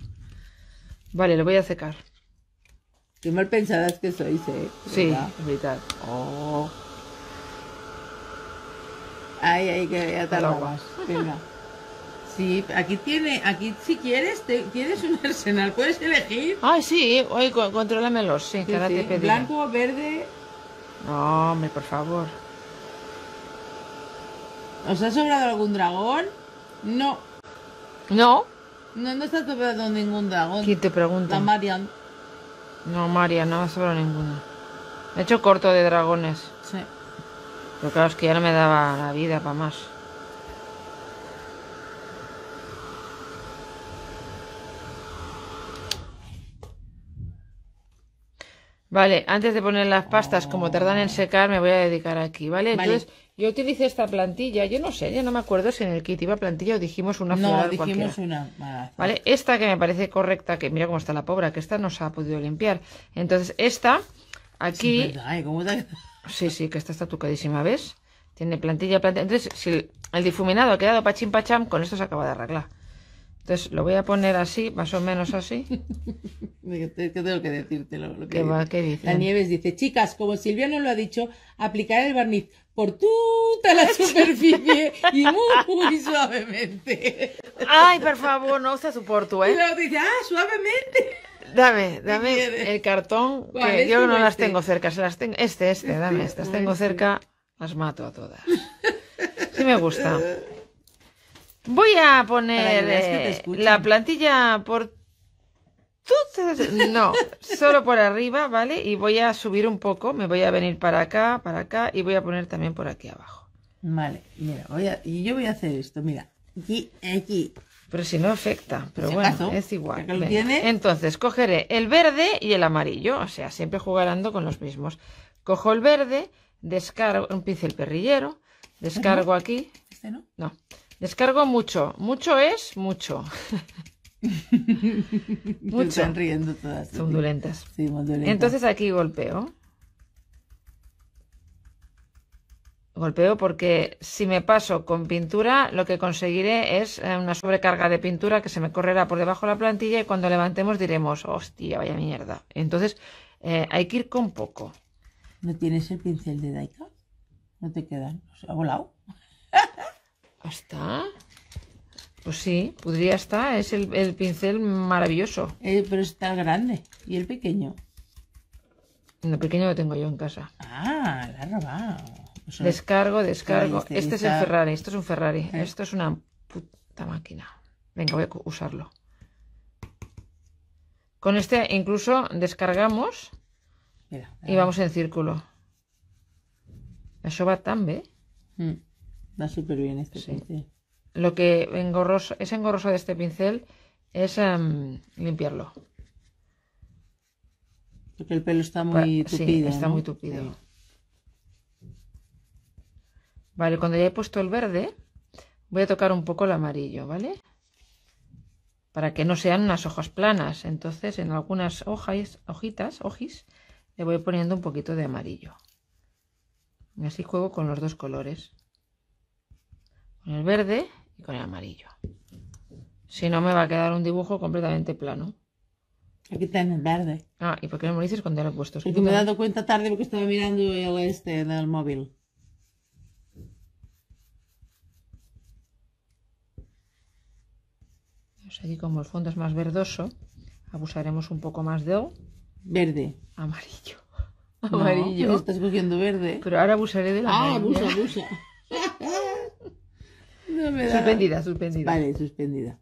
Vale, lo voy a secar. Qué mal pensadas que sois, ¿eh? Sí, ¿verdad? Oh. Ay, ay, que ya Sí, aquí tiene, aquí si quieres, tienes un arsenal, puedes elegir. Ah, sí, hoy contrólamelos, sí, sí, Blanco, verde, no, hombre, por favor. ¿Os ha sobrado algún dragón? No. ¿No? No, no está sobrado ningún dragón. ¿Quién te pregunta? La Marian. No, Marian, no me ha sobrado ninguno. He hecho corto de dragones. Sí. Pero claro, es que ya no me daba la vida para más. Vale, antes de poner las pastas, como tardan en secar, me voy a dedicar aquí, ¿vale? Entonces, yo utilicé esta plantilla, yo no sé, ya no me acuerdo si en el kit iba plantilla o dijimos una No, dijimos una. Vale, esta que me parece correcta, que mira cómo está la pobre, que esta no se ha podido limpiar. Entonces, esta, aquí... Sí, ¿eh? sí, sí, que esta está tucadísima, ¿ves? Tiene plantilla, plantilla... Entonces, si el difuminado ha quedado pachín pacham, con esto se acaba de arreglar. Entonces lo voy a poner así, más o menos así. ¿Qué tengo que decirte? ¿Qué va, dice? La Nieves dice, chicas, como Silvia no lo ha dicho, aplicar el barniz por toda la superficie y muy, suavemente. Ay, por favor, no se su portu, ¿eh? Lo dice, ah, suavemente. Dame, dame el cartón, yo no las este? tengo cerca, se las tengo... Este, este, dame, este, estas tengo cerca, las mato a todas. Sí me gusta. Voy a poner eh, la plantilla por no, solo por arriba, ¿vale? Y voy a subir un poco, me voy a venir para acá, para acá y voy a poner también por aquí abajo. Vale, mira, y yo voy a hacer esto, mira, aquí, aquí. Pero si no afecta, pero bueno, es igual. Entonces, cogeré el verde y el amarillo, o sea, siempre jugando con los mismos. Cojo el verde, descargo un pincel perrillero, descargo ¿Este aquí. ¿Este no? No. Descargo mucho. Mucho es mucho. mucho. Están riendo todas. Son Entonces aquí golpeo. Golpeo porque si me paso con pintura, lo que conseguiré es eh, una sobrecarga de pintura que se me correrá por debajo de la plantilla y cuando levantemos diremos, hostia, vaya mierda. Entonces eh, hay que ir con poco. ¿No tienes el pincel de Daika? ¿No te quedan? ha volado? ¿Hasta? Pues sí, podría estar. Es el, pincel maravilloso. Eh, pero está grande. ¿Y el pequeño? El pequeño lo tengo yo en casa. Ah, la robado. Pues descargo, descargo. Este, es el Ferrari. Esto es un Ferrari. Eh. Esto es una puta máquina. Venga, voy a usarlo. Con este incluso descargamos mira, y vamos en círculo. Eso va tan, bien súper bien este Lo que es engorroso de este pincel es em, limpiarlo. Porque el pelo está muy tupido. Sí, está muy tupido. Vale, cuando ya he puesto el verde, voy a tocar un poco el amarillo, ¿vale? Para que no sean unas hojas planas. Entonces, en algunas hojas, hojitas, ojis le voy poniendo un poquito de amarillo. Y así juego con los dos colores con el verde y con el amarillo. Si no, me va a quedar un dibujo completamente plano. Aquí está en el verde. Ah, ¿y por qué no me dices cuando lo he puesto? Porque me he dado cuenta tarde porque estaba mirando el este del móvil. Pues aquí como el fondo es más verdoso, abusaremos un poco más de... Verde. Amarillo. Amarillo. estás cogiendo verde. Pero ahora abusaré de la Ah, abusa, abusa. Suspendida, suspendida. Vale, suspendida.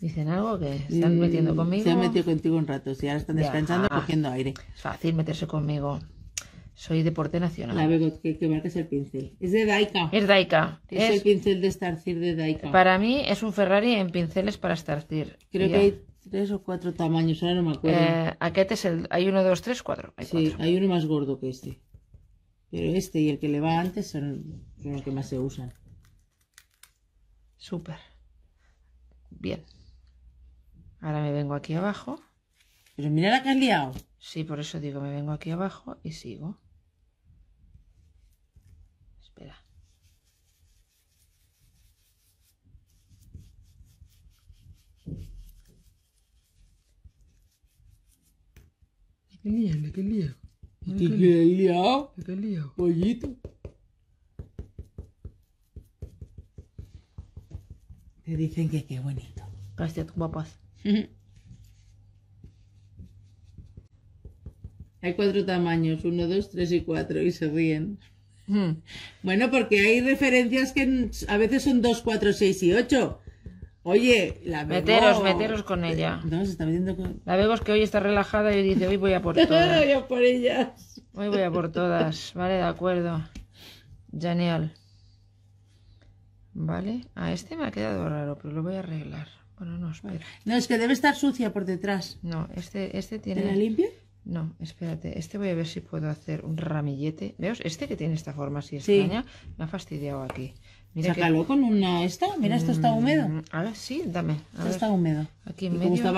¿Dicen algo que están mm, metiendo conmigo? Se han metido contigo un rato, si ahora están descansando, cogiendo aire. Es fácil meterse conmigo. Soy deporte nacional. La que, el pincel. Es de Daika. Es Daika. Es, el pincel de Starcir de Daika. Para mí es un Ferrari en pinceles para Starcir. Creo que hay Tres o cuatro tamaños, ahora no me acuerdo. Eh, el... Hay uno, dos, tres, cuatro. Hay sí, hay uno más gordo que este. Pero este y el que le va antes son los que más se usan. Súper. Bien. Ahora me vengo aquí abajo. Pero mira la que has liado. Sí, por eso digo, me vengo aquí abajo y sigo. ¡Qué la ¿Qué ¿Me ¿Qué lío, Me Pollito. Te dicen que qué bonito. Gracias a tus papás. Hay cuatro tamaños, uno, dos, tres y cuatro, y se ríen. Hmm. Bueno, porque hay referencias que a veces son dos, cuatro, seis y ocho. Oye, la veo Meteros, meteros con ella. Eh, no, se está metiendo La vemos que hoy está relajada y dice, hoy voy a por todas. voy a por ellas. Hoy voy a por todas. Vale, de acuerdo. Genial. Vale. A este me ha quedado raro, pero lo voy a arreglar. Bueno, no, No, es que debe estar sucia por detrás. No, este, este tiene... ¿Te la limpia? No, espérate, este voy a ver si puedo hacer un ramillete. ¿Veos? Este que tiene esta forma así extraña, me ha fastidiado aquí. Mira Sácalo con una esta, mira, esto está mm, húmedo. Ahora sí, dame. está húmedo. Aquí en medio. está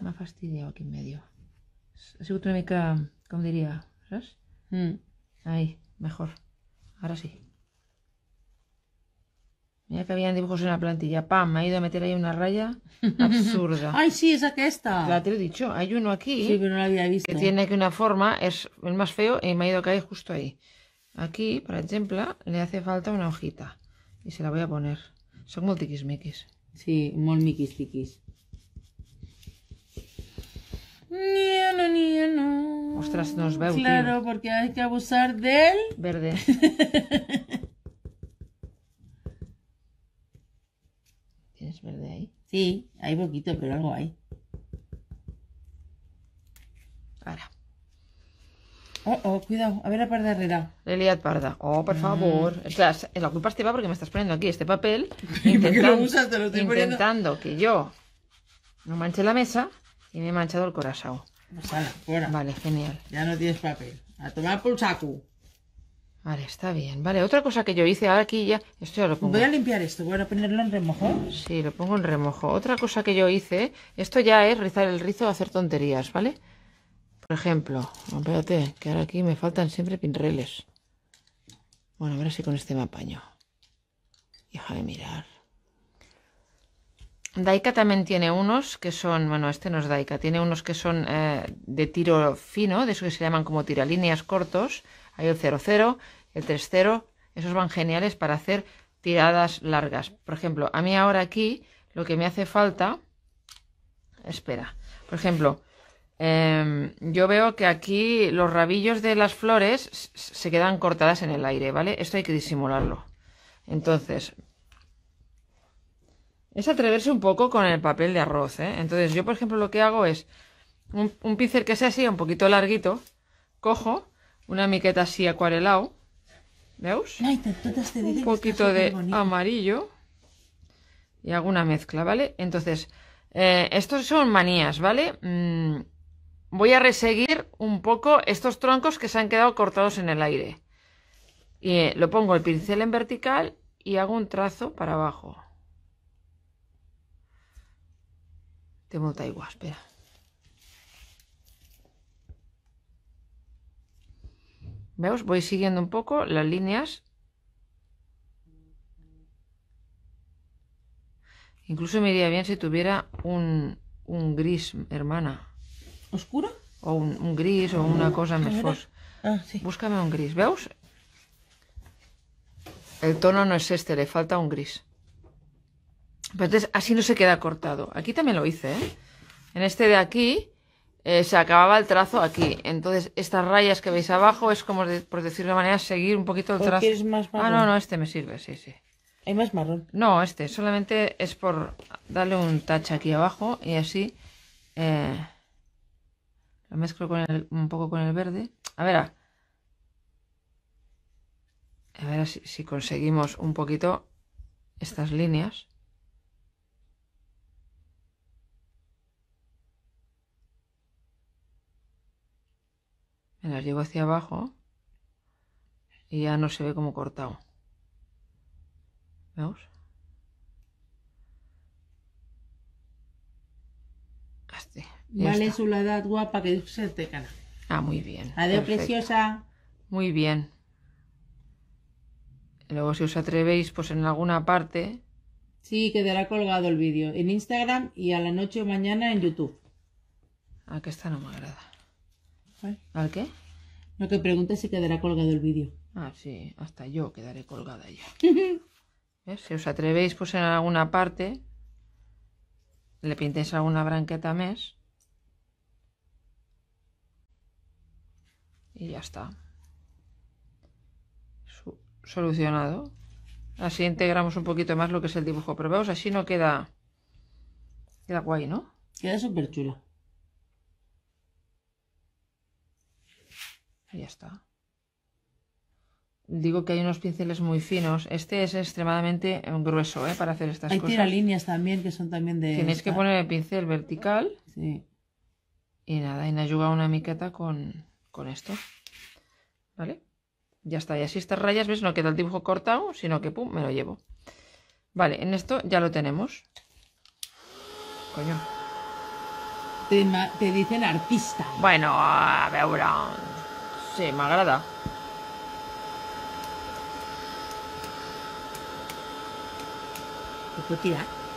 Me ha fastidiado aquí en medio. Ha sido una mica, ¿cómo diría? Mm. Ahí, mejor. Ahora sí. Mira que havien dibujos en la plantilla. Pam, m'ha ido a meter ahí una raya absurda. ¡Ay, sí, es aquesta. La te lo he dicho. Hay uno aquí. Sí, pero no l'havia había visto. Que tiene aquí una forma, es el más feo y me ha ido a caer justo ahí. Aquí, por ejemplo, le hace falta una hojita. Y se la voy a poner. Son molt tiquismiquis. Sí, molt miquis-tiquis. no, ni no. Ostras, no os veo, Claro, tío. porque hay que abusar del... Verde. ahí? Sí, hay poquito, pero algo hay. Ahora. Oh, oh, cuidado. A ver la parda arriba. Leliat Parda. Oh, por mm. favor. Es la culpa es va porque me estás poniendo aquí este papel. Intentando, lo lo estoy intentando que yo no manche la mesa y me he manchado el corazón. Pues fuera. Vale, genial. Ya no tienes papel. A tomar por saco. Vale, está bien. Vale, otra cosa que yo hice ahora aquí ya... Esto ya lo Voy a limpiar esto, voy a ponerlo en remojo. Sí, lo pongo en remojo. Otra cosa que yo hice, esto ya es rizar el rizo, o hacer tonterías, ¿vale? Por ejemplo, espérate, que ahora aquí me faltan siempre pinreles. Bueno, a ver si con este me apaño. Déjame mirar. Daika también tiene unos que son, bueno, este no es Daika, tiene unos que son eh, de tiro fino, de esos que se llaman como tiralíneas cortos, hay el 0,0, el 0. esos van geniales para hacer tiradas largas. Por ejemplo, a mí ahora aquí lo que me hace falta, espera, por ejemplo, em, yo veo que aquí los rabillos de las flores se quedan cortadas en el aire, ¿vale? Esto hay que disimularlo. Entonces, es atreverse un poco con el papel de arroz, ¿eh? Entonces yo, por ejemplo, lo que hago es un, un pincel que sea así, un poquito larguito, cojo una miqueta así acuarelado. ¿Veus? un poquito de amarillo y alguna mezcla, ¿vale? Entonces, eh, estos son manías, ¿vale? Mm, voy a reseguir un poco estos troncos que se han quedado cortados en el aire. Y eh, lo pongo el pincel en vertical y hago un trazo para abajo. Te monta igual, espera. ¿Veos? Voy siguiendo un poco las líneas. Incluso me iría bien si tuviera un, un gris, hermana. ¿Oscuro? O un, gris o una cosa mejor. Ah, Búscame un gris. ¿Veos? El tono no es este, le falta un gris. entonces así no se queda cortado. Aquí también lo hice, ¿eh? En este de aquí eh, se acababa el trazo aquí. Entonces, estas rayas que veis abajo es como, por decirlo de manera, seguir un poquito el trazo. más Ah, no, no, este me sirve, sí, sí. ¿Hay más marrón? No, este, solamente es por darle un touch aquí abajo y así eh, lo mezclo con un poco con el verde. A ver, a, ver si conseguimos un poquito estas líneas. Me las llevo hacia abajo y ya no se ve como cortado. ¿Veos? Vale su la edad guapa que se te canal. Ah, muy bien. Adiós, preciosa. Muy bien. Luego, si os atrevéis, pues en alguna parte. Sí, quedará colgado el vídeo en Instagram y a la noche o mañana en YouTube. Ah, que esta no me agrada. ¿Al qué? Lo que preguntes si quedará colgado el vídeo. Ah, sí, hasta yo quedaré colgada ya. Si os atrevéis, pues en alguna parte le pintéis alguna branqueta mes y ya está. Solucionado. Así integramos un poquito más lo que es el dibujo. Pero veos, así no queda... Queda guay, ¿no? Queda súper chulo. Ahí está. Digo que hay unos pinceles muy finos. Este es extremadamente eh, grueso, ¿eh? Para hacer estas cosas. Hay líneas también que son también de... Tienes que poner el pincel vertical. Sí. Y nada, y ayuda una miqueta con, con esto. ¿Vale? Ya está. Y así estas rayas, ¿ves? No queda el dibujo cortado, sino que pum, me lo llevo. Vale, en esto ya lo tenemos. Coño. Te, dicen artista. Bueno, a Sí, me agrada.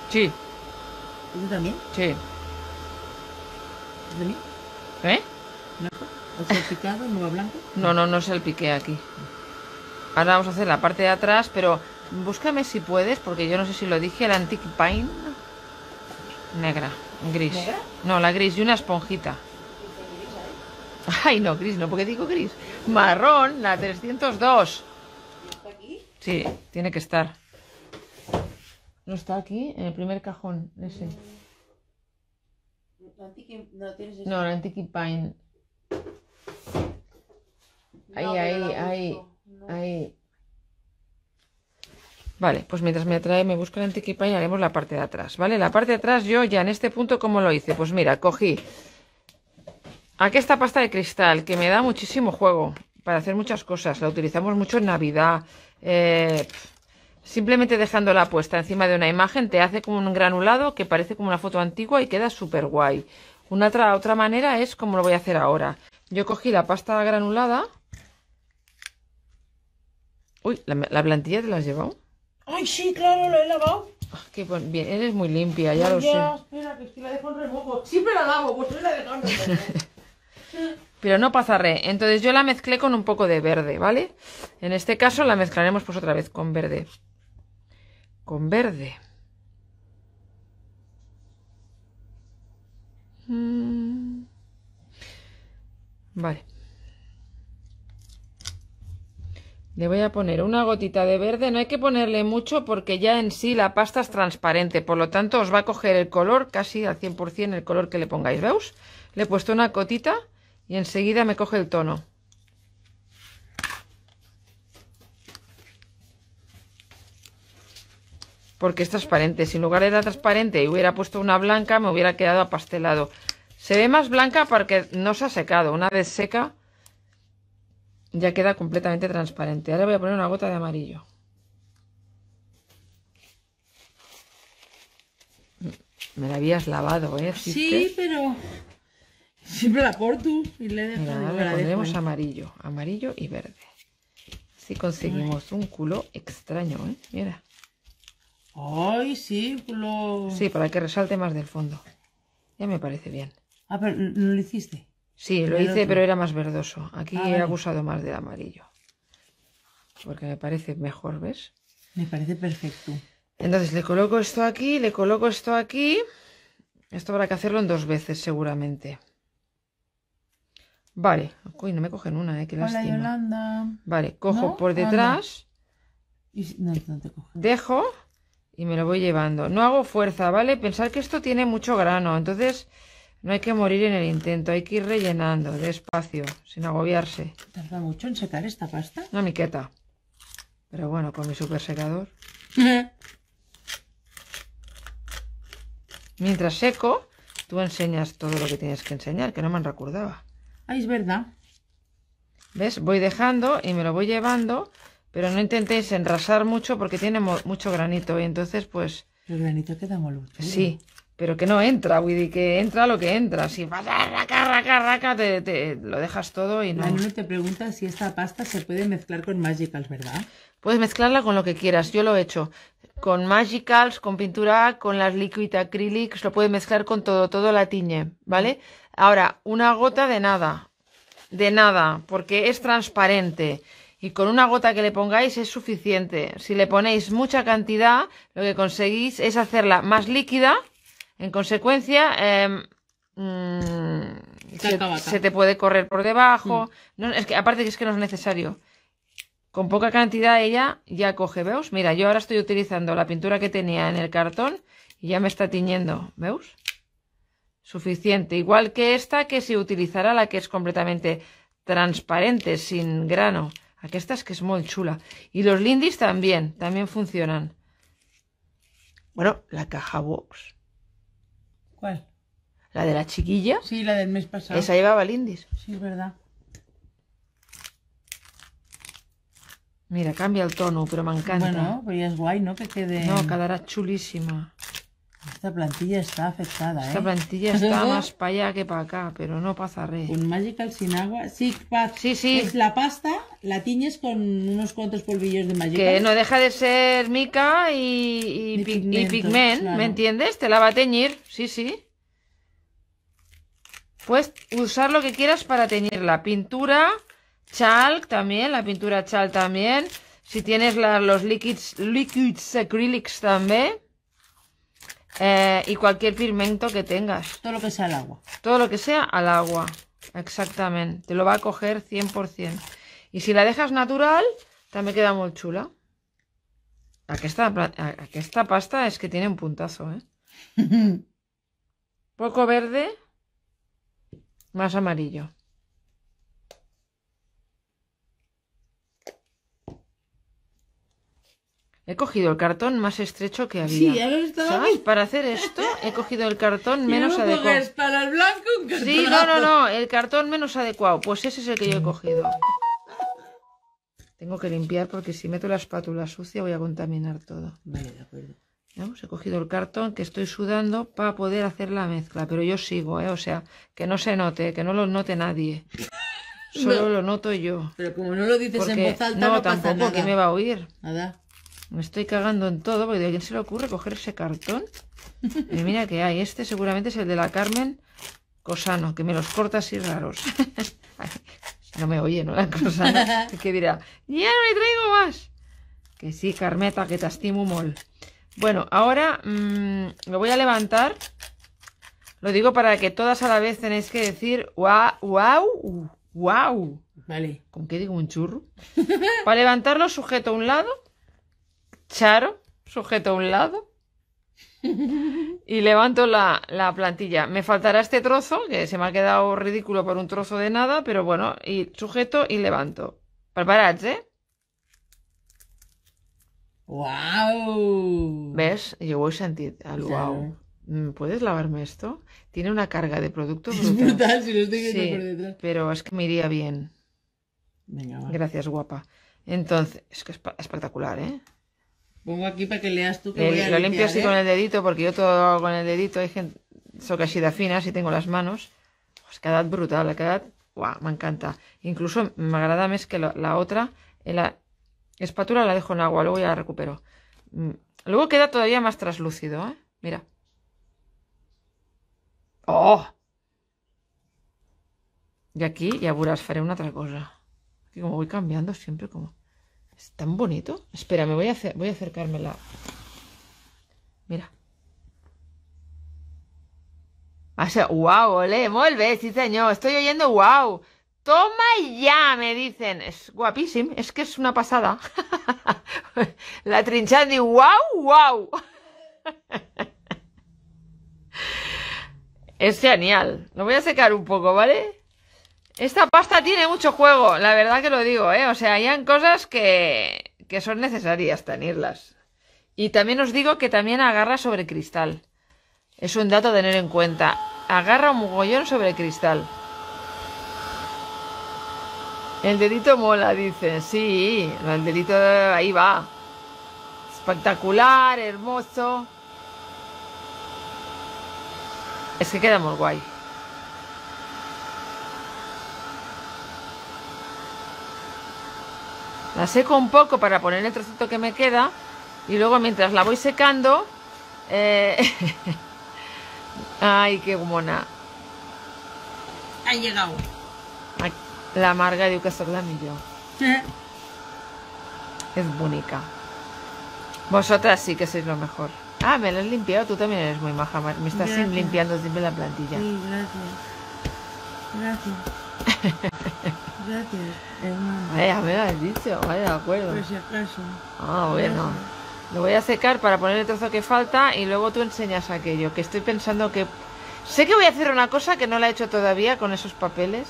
Sí. ¿Y tú también? Sí. ¿Tú también? ¿Eh? ¿No? ¿Has salpicado nuevo blanco? No, no, no salpiqué aquí. Ahora vamos a hacer la parte de atrás, pero búscame si puedes, porque yo no sé si lo dije, el Antique Pine negra, gris. No, la gris y una esponjita. Ay, no, gris, no, porque digo gris. Marrón, la 302. ¿Está aquí? Sí, tiene que estar. No está aquí, en el primer cajón, ese. No, la Antiqui Ahí, ahí, ahí, ahí. Vale, pues mientras me atrae, me busco la Antiqui y haremos la parte de atrás, ¿vale? La parte de atrás yo ya en este punto, ¿cómo lo hice? Pues mira, cogí Aquí ah, esta pasta de cristal, que me da muchísimo juego para hacer muchas cosas. La utilizamos mucho en Navidad. Eh, simplemente dejándola puesta encima de una imagen te hace como un granulado que parece como una foto antigua y queda súper guay. Una otra, otra manera es como lo voy a hacer ahora. Yo cogí la pasta granulada. Uy, ¿la, plantilla te la has llevado? Ay, sí, claro, la he lavado. Ah, qué bien, eres muy limpia, ya lo sé. Espera, que si la dejo en remojo. Siempre la lavo, pues la dejo pero no pasaré. Entonces yo la mezclé con un poco de verde, ¿vale? En este caso la mezclaremos pues otra vez con verde. Con verde. Mm. Vale. Le voy a poner una gotita de verde. No hay que ponerle mucho porque ya en sí la pasta es transparente. Por lo tanto, os va a coger el color casi al 100% el color que le pongáis. ¿Veis? Le he puesto una gotita y enseguida me coge el tono. Porque es transparente. Si en lugar era transparente y hubiera puesto una blanca, me hubiera quedado apastelado. Se ve más blanca porque no se ha secado. Una vez seca, ya queda completamente transparente. Ahora voy a poner una gota de amarillo. Me la habías lavado, ¿eh? Sí, pero... Siempre la corto y le dejo. amarillo, amarillo y verde. si conseguimos un culo extraño, ¿eh? Mira. Ay, sí, culo. Sí, para que resalte más del fondo. Ya me parece bien. Ah, pero ¿lo hiciste? Sí, lo hice, pero era más verdoso. Aquí ah, he abusado más del amarillo. Porque me parece mejor, ¿ves? Me parece perfecto. Entonces le coloco esto aquí, le coloco esto aquí. Esto habrá que hacerlo en dos veces seguramente. Vale. no me cogen una, eh, Hola, Vale, cojo por detrás. Dejo y me lo voy llevando. No hago fuerza, ¿vale? Pensar que esto tiene mucho grano, entonces no hay que morir en el intento, hay que ir rellenando despacio, sin agobiarse. ¿Tarda mucho en secar esta pasta? Una miqueta. Pero bueno, con mi super secador. Mientras seco, tú enseñas todo lo que tienes que enseñar, que no me recordaba. Ahí es verdad. ¿Ves? Voy dejando y me lo voy llevando, pero no intentéis enrasar mucho porque tiene mucho granito y entonces pues... El granito queda moluto. Sí, pero que no entra, Widdy, que entra lo que entra. Si vas a raca, raca, raca, te, te, lo dejas todo y no... te pregunta si esta pasta se puede mezclar con Magicals, ¿verdad? Puedes mezclarla con lo que quieras, yo lo he hecho con magicals, con pintura, con las liquid acrylics, lo puede mezclar con todo, todo la tiñe, ¿vale? Ahora, una gota de nada, de nada, porque es transparente y con una gota que le pongáis es suficiente. Si le ponéis mucha cantidad, lo que conseguís es hacerla más líquida, en consecuencia... Em, mm, se, te puede correr por debajo. Mm. es que aparte que es que no es necesario. Con poca cantidad ella ya coge, veos Mira, yo ahora estoy utilizando la pintura que tenía en el cartón y ya me está tiñendo, veos Suficiente. Igual que esta que se utilizará la que es completamente transparente, sin grano. Aquesta es que es muy chula Y los lindis también, también funcionan Bueno, la caja box. ¿Cuál? La de la chiquilla. Sí, la del mes pasado. Esa llevaba lindis. Sí, es verdad. Mira, cambia el tono, pero me encanta. Bueno, pues ya es guay, ¿no? Que quede... No, quedará chulísima. Esta plantilla está afectada, ¿eh? Esta plantilla está más para allá que para acá, pero no pasa re. Un Magical sin agua. Sí, sí, Es la pasta, la tiñes con unos cuantos polvillos de Magical. Que no deja de ser mica y, pigment, ¿me entiendes? Te la va a teñir, sí, sí. Puedes usar lo que quieras para teñirla. Pintura, Chalk también, la pintura chalk también. Si tienes los liquids, liquids acrylics también. Eh, y cualquier pigmento que tengas. Todo lo que sea al agua. Todo lo que sea al agua. Exactamente. Te lo va a coger 100%. Y si la dejas natural, también queda muy chula. Aquí esta, aquí esta pasta es que tiene un puntazo, ¿eh? Poco verde, más amarillo. He cogido el cartón más estrecho que había. Sí, ya lo Para hacer esto he cogido el cartón menos adecuado. el Sí, no, no, no, el cartón menos adecuado. Pues ese es el que yo he cogido. Tengo que limpiar porque si meto la espátula sucia voy a contaminar todo. Vale, de acuerdo. Vamos, he cogido el cartón que estoy sudando para poder hacer la mezcla, pero yo sigo, ¿eh? o sea, que no se note, que no lo note nadie. Solo lo noto yo. Pero como no lo dices en voz alta, no, no tampoco, que me va a oír? Nada. Me estoy cagando en todo porque a quién se le ocurre coger ese cartón. Y mira que hay. Este seguramente es el de la Carmen Cosano, que me los corta así raros. no me oye, ¿no? La Cosano. que dirá, ya no le traigo más. Que sí, Carmeta, que te estimo mol. Bueno, ahora mm, me voy a levantar. Lo digo para que todas a la vez tenéis que decir, guau, wow, guau. Vale. ¿Con qué digo un churro? para levantarlo sujeto a un lado Charo, sujeto a un lado. Y levanto la, plantilla. Me faltará este trozo, que se me ha quedado ridículo por un trozo de nada, pero bueno, y sujeto y levanto. Preparad, ¿eh? ¡Wow! ¿Ves? Yo voy a sentir al mm, ¿Puedes lavarme esto? Tiene una carga de productos Es brutal, si lo estoy viendo por detrás. Pero es que me iría bien. Gracias, guapa. Entonces, es que es espectacular, ¿eh? Pongo aquí para que leas tú. Que lo limpio así ¿eh? con el dedito, porque yo todo con el dedito. Hay gente, soy casi de fina, si tengo las manos. Pues edad brutal, la edad. guau, me encanta. Incluso me agrada más que la, otra. la espátula la dejo en agua, luego ya la recupero. Mm, luego queda todavía más traslúcido, ¿eh? Mira. ¡Oh! Y aquí ya verás, faré una otra cosa. Aquí como voy cambiando siempre como... Es tan bonito. Espera, me voy a, hacer, voy a acercarme la... Mira. wow, ah, ole, muy sí señor, estoy oyendo wow. Toma ya, me dicen. Es guapísimo, es que es una pasada. la y wow, wow. es genial. Lo voy a secar un poco, ¿vale? Esta pasta tiene mucho juego, la verdad que lo digo, ¿eh? O sea, hayan cosas que, que son necesarias tenerlas. Y también os digo que también agarra sobre cristal. Es un dato a tener en cuenta. Agarra un mugollón sobre cristal. El dedito mola, dice Sí, el dedito ahí va. Espectacular, hermoso. Es que queda muy guay. La seco un poco para poner el trocito que me queda y luego mientras la voy secando... Eh, ay, qué mona. Ha llegado. la amarga de que eh. sóc Es bonita Vosotras sí que sois lo mejor. Ah, me lo has limpiado. Tú también eres muy maja. Me estás limpiando siempre la plantilla. Sí, gracias. Gracias. Gracias, hermano. Vaya, me lo has dicho, vaya, de acuerdo. Por si acaso. Ah, bueno. Lo voy a secar para poner el trozo que falta y luego tú enseñas aquello, que estoy pensando que... Sé que voy a hacer una cosa que no la he hecho todavía con esos papeles.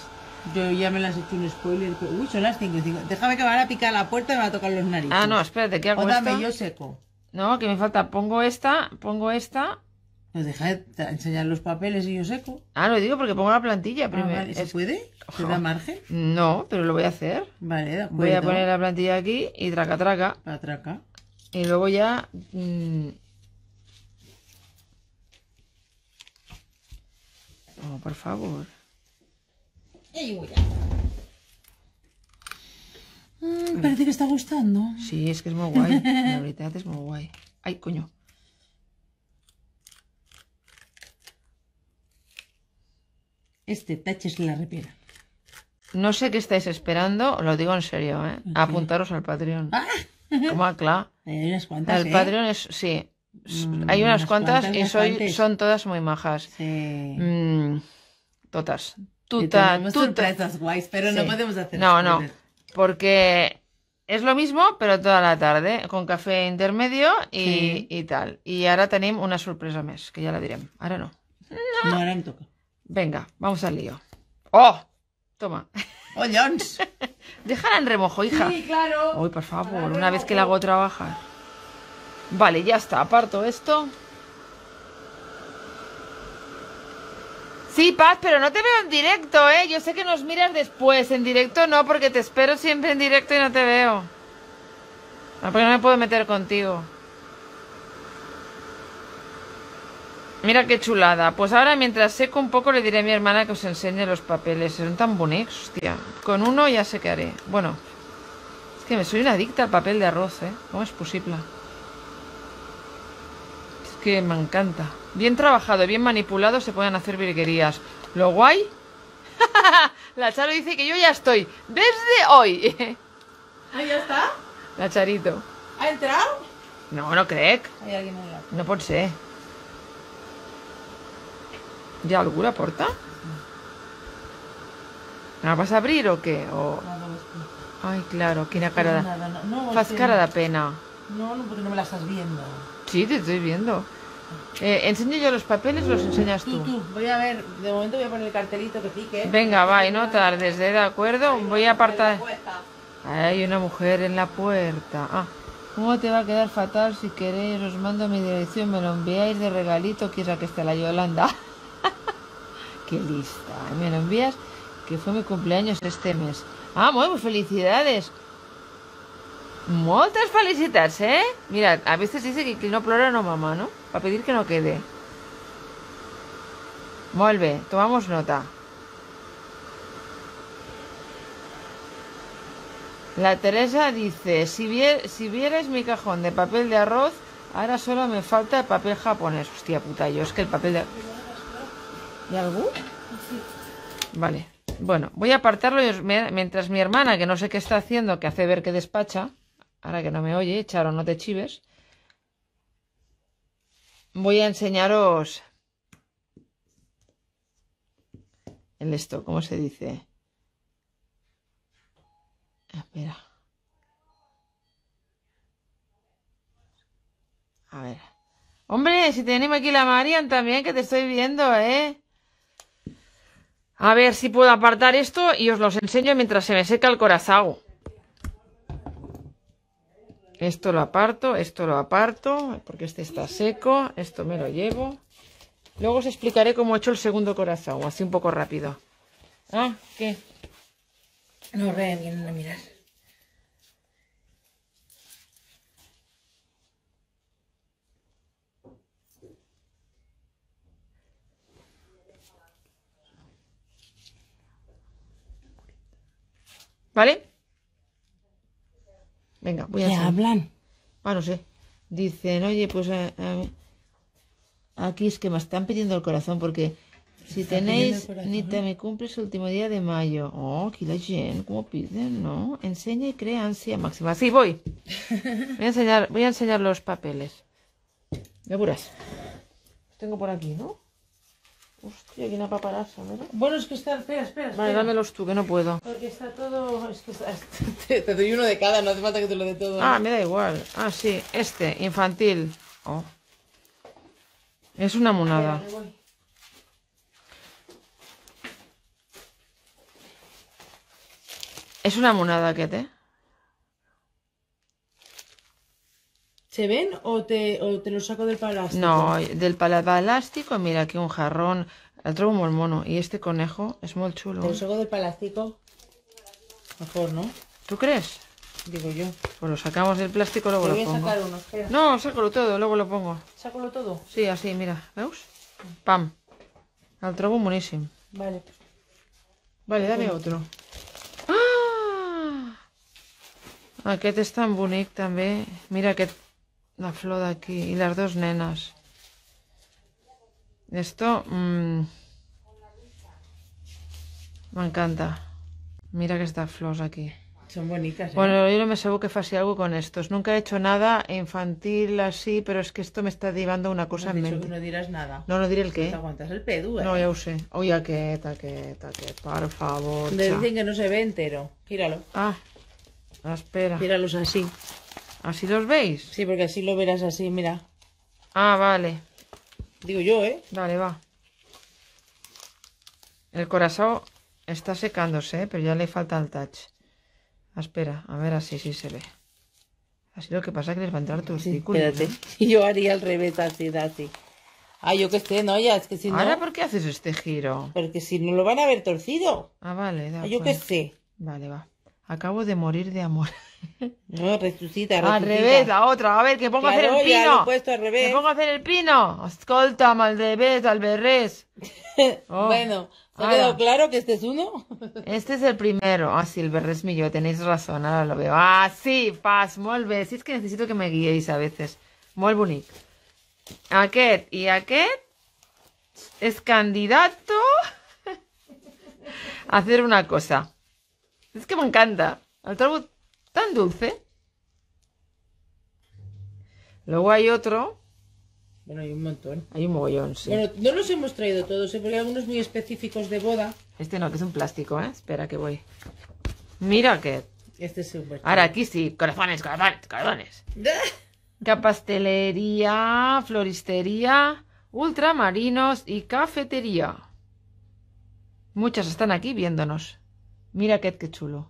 Yo ya me las he hecho un spoiler. Uy, son las 5 y 5. Déjame que me van a picar la puerta y me va a tocar los narices. Ah, no, espérate, ¿qué hago? dame, yo seco. No, que me falta. Pongo esta, pongo esta nos deja enseñar los papeles y yo seco. Ah, lo digo porque pongo la plantilla ah, primero. ¿Se puede? ¿Se da margen? No, pero lo voy a hacer. Vale, Voy a poner la plantilla aquí y traca, traca. La traca. Y luego ya... Mmm... Oh, por favor. Y voy parece que está gustando. Sí, es que es muy guay. La verdad es muy guay. Ay, coño. Este tache es la repiera. No sé qué estáis esperando, os lo digo en serio, ¿eh? apuntaros al Patreon. ¿Cómo ah. Como Cla. Hay unas cuantas. El ¿eh? Patreon es, sí. Mm, hay unas, cuantas, y son todas muy majas. Sí. Mm, todas. Tuta, sorpresas guays, pero no podemos hacer No, no. Porque es lo mismo, pero toda la tarde, con café intermedio y, tal. Y ahora tenemos una sorpresa más, que ya la diré. Ahora no. No, no ahora me em toca. Venga, vamos al lío. ¡Oh! Toma. ¡Oh, Déjala en remojo, hija. Sí, claro. Uy, por favor, una vez que la hago trabajar. Vale, ya está. Aparto esto. Sí, Paz, pero no te veo en directo, ¿eh? Yo sé que nos miras después. En directo no, porque te espero siempre en directo y no te veo. No, porque no me puedo meter contigo. Mira qué chulada. Pues ahora mientras seco un poco le diré a mi hermana que os enseñe los papeles. Son tan bonitos, hostia. Con uno ya sé qué haré. Bueno, es que me soy una adicta al papel de arroz, ¿eh? ¿Cómo es posible? Es que me encanta. Bien trabajado, bien manipulado se pueden hacer virguerías. Lo guay... La Charo dice que yo ya estoy. Desde hoy. ¿Ahí ya está? La Charito. ¿Ha entrado? No, no creo Hay No puede ser. ¿Ya alguna la La vas a abrir o qué? Ay, claro, quina cara de... No, cara de pena. No, no, porque no me la estás viendo. Sí, te estoy viendo. Eh, ¿Enseño yo los papeles los enseñas tú? Voy a ver, de momento voy a poner el cartelito que pique. Venga, va, y no tardes, ¿eh? ¿de acuerdo? voy a apartar... Hay una mujer en la puerta. Ah, ¿cómo te va a quedar fatal si queréis? Os mando mi dirección, me lo enviáis de regalito, Quiera que esté la Yolanda. Qué lista. Me lo envías que fue mi cumpleaños este mes. Ah, muy pues felicidades. Muchas felicitas, ¿eh? Mira, a veces dice que, no plora no mamá, ¿no? Para pedir que no quede. Vuelve, tomamos nota. La Teresa dice, si, vier, si vieras mi cajón de papel de arroz, ahora solo me falta el papel japonés. Hostia puta, yo es que el papel de algo? Vale. Bueno, voy a apartarlo mientras mi hermana, que no sé qué está haciendo, que hace ver que despacha, ahora que no me oye, Charo, no te chives, voy a enseñaros en esto, ¿cómo se dice? Ah, espera. A ver. Hombre, si tenemos aquí la Marian también, que te estoy viendo, ¿eh? A ver si puedo apartar esto y os los enseño mientras se me seca el corazón. Esto lo aparto, esto lo aparto, porque este está seco, esto me lo llevo. Luego os explicaré cómo he hecho el segundo corazón, así un poco rápido. ¿Ah? ¿Qué? No, re, bien, no, mirar. ¿Vale? Venga, voy a hablar hablan? Ah, no sé. Dicen, oye, pues eh, eh, aquí es que me están pidiendo el corazón porque si tenéis Nita ¿eh? me cumple el último día de mayo. Oh, aquí la gente, ¿cómo piden? No, enseña y crea ansia máxima. Sí, voy. Voy a enseñar, voy a enseñar los papeles. Me apuras. Los tengo por aquí, ¿no? Hostia, aquí una paparazzo, ¿no? Bueno, es que está... Espera, espera, Vale, dámelos tú, que no puedo. Porque está todo... Es que te, doy uno de cada, no hace falta que te lo dé todo. Ah, me da igual. Ah, sí, este, infantil. Oh. Es una monada. es una monada, te ¿Se ven o te, o saco del palástico? No, del palástico, mira aquí un jarrón. El trobo muy mono. Y este conejo es muy chulo. ¿Te lo saco del palástico? Mejor, ¿no? ¿Tú crees? Digo yo. Pues lo sacamos del plástico, luego lo voy A sacar uno, No, sácalo todo, luego lo pongo. ¿Sácalo todo? Sí, así, mira. ¿Veus? Pam. El trobo buenísimo. Vale. Vale, dame otro. ¡Ah! Aquest es tan bonito también Mira, que la flor de aquí y las dos nenas. Esto mm, me encanta. Mira que estas flores aquí. Son bonitas. ¿eh? Bueno, yo no me sabo que fácil algo con estos. Nunca he hecho nada infantil así, pero es que esto me está llevando una cosa en no dirás nada. No, no diré el qué. Te aguantas el pedo, ¿eh? No, ya usé. Oye, qué que, que, por favor. Le dicen que no se ve entero. Gíralo. Ah, espera. Gíralos así. ¿Así los veis? Sí, porque así lo verás así, mira. Ah, vale. Digo yo, ¿eh? Vale, va. El corazón está secándose, ¿eh? pero ya le falta el touch. Ah, espera, a ver así, sí se ve. Así lo que pasa es que les va a entrar tu sí, Espérate, yo haría al revés, así, así. Ah, yo que sé, no, ya, es que si ¿Ahora no... ¿Ahora por qué haces este giro? Porque si no lo van a ver torcido. Ah, vale, da, ah, Yo que sé. Vale, va. Acabo de morir de amor. No, resucita, Al revés, la otra. A ver, que pongo a hacer el pino. Lo he al revés. Que pongo a hacer el pino. Escolta, al revés, al berrés. Oh, bueno, ha quedado claro que este es uno? este es el primero. Ah, sí, el berrés mi Tenéis razón, ahora lo veo. Ah, sí, paz, molves. es que necesito que me guiéis a veces. muy bonito ¿Y y es candidato a hacer una cosa. Es que me encanta. El trago tan dulce. Luego hay otro. Bueno, hay un montón. Hay un mogollón, sí. Bueno, no los hemos traído todos, ¿eh? porque hay algunos muy específicos de boda. Este no, que es un plástico, ¿eh? Espera que voy. Mira que... Este es súper. Ahora aquí sí, corazones, corazones, corazones. Capastelería, floristería, ultramarinos y cafetería. Muchas están aquí viéndonos. Mira qué, qué chulo.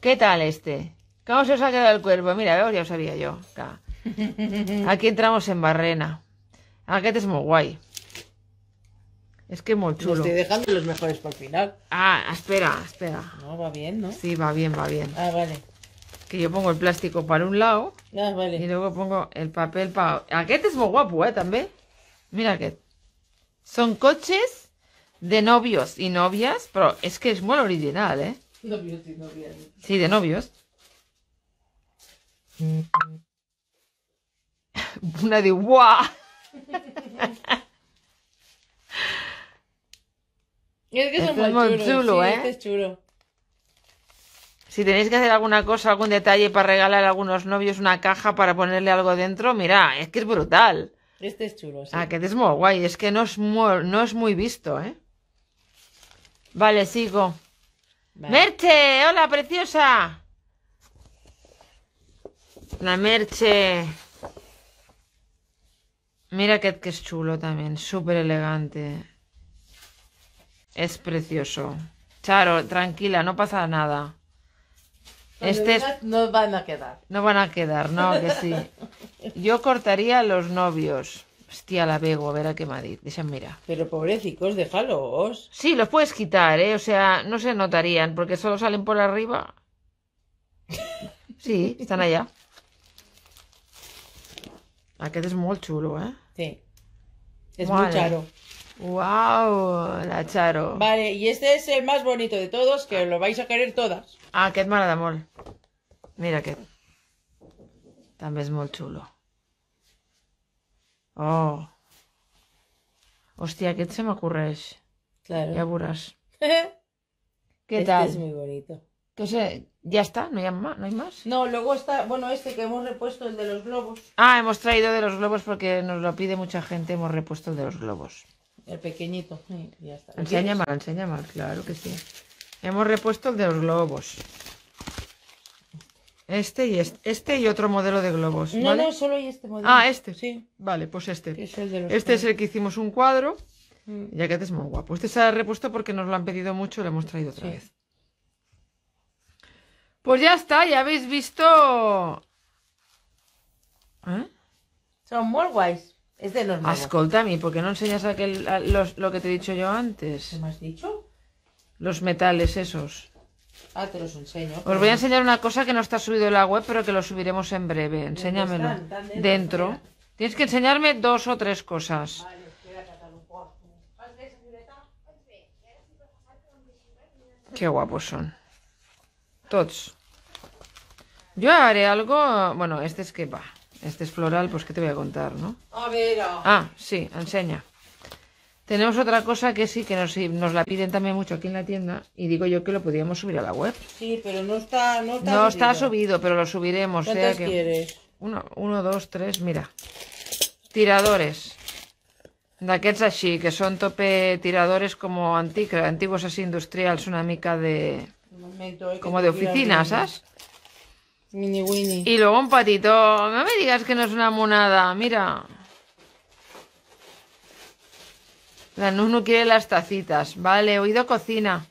¿Qué tal este? ¿Cómo se os ha quedado el cuerpo? Mira, veo, ya os sabía yo. Aquí entramos en Barrena. Ah, aquest es muy guay. Es que es muy chulo. estoy dejando los mejores para el final. Ah, espera, espera. No, va bien, ¿no? Sí, va bien, va bien. Ah, vale. Que yo pongo el plástico para un lado. Ah, vale. Y luego pongo el papel para... Aquest es muy guapo, eh, también. Mira Ket. Son coches de novios y novias, Pero es que es muy original, eh? Novios y novias. Sí, de novios. Una de guau es que muy chulo, ¿eh? Este es chulo. Si tenéis que hacer alguna cosa, algún detalle para regalar a algunos novios una caja para ponerle algo dentro, mira, es que es brutal. Este es chulo, sí. Ah, que es muy guay, es que no es no es muy visto, ¿eh? Vale, sigo. Merche, hola, preciosa. La Merche. Mira que, es chulo también, súper elegante. Es precioso. Charo, tranquila, no pasa nada. Este No van a quedar. No van a quedar, no, que sí. Yo cortaría los novios. Hostia, la pego, a ver a qué Madrid. Dicen, mira. Pero pobrecicos, déjalos. Sí, los puedes quitar, ¿eh? O sea, no se notarían porque solo salen por arriba. Sí, están allá. Aquest es muy chulo, ¿eh? Sí. Es muy charo. Wow, la Charo. Vale, y este es el más bonito de todos, que lo vais a querer todas. Ah, mala de mol. Mira que también es muy chulo Oh. Hostia, ¿qué se me ocurre? Claro. Ya burras. ¿Qué tal? es muy bonito. ya está, no hay, más, no hay más. No, luego está, bueno, este que hemos repuesto, el de los globos. Ah, hemos traído de los globos porque nos lo pide mucha gente, hemos repuesto el de los globos. El pequeñito, ya está. Enseña mal, enseña mal, claro que sí. Hemos repuesto el de los globos. Este y este. Este y otro modelo de globos. No, no, solo hay este modelo. Ah, este. Sí. Vale, pues este. este es el que hicimos un cuadro. Mm. Ya que este es muy guapo. Este se ha repuesto porque nos lo han pedido mucho y lo hemos traído otra vez. Pues ya está, ya habéis visto. ¿Eh? Son muy guays. Es de los Ascoltami, ¿por qué no enseñas aquel, lo que te he dicho yo antes? ¿Qué me has dicho? Los metales esos. Ah, Os voy a enseñar una cosa que no está subido en la web, pero que lo subiremos en breve. Enséñamelo. dentro? Tienes que enseñarme dos o tres cosas. Qué guapos son. Todos Yo haré algo... Bueno, este es que va. Este es floral, pues que te voy a contar, ¿no? A ah. ah, sí, enseña. Tenemos otra cosa que sí, que nos, la piden también mucho aquí en la tienda y digo yo que lo podríamos subir a la web. Sí, pero no está No subido. pero lo subiremos. ¿Cuántos quieres? Uno, dos, tres, mira. Tiradores. aquests así, que son tope tiradores como antiguos así industriales una mica de... Eh, como de oficinas, ¿sabes? Mini Winnie. Y luego un patito. No me digas que no es una monada, mira. La no quiere las tacitas. Vale, oído cocina.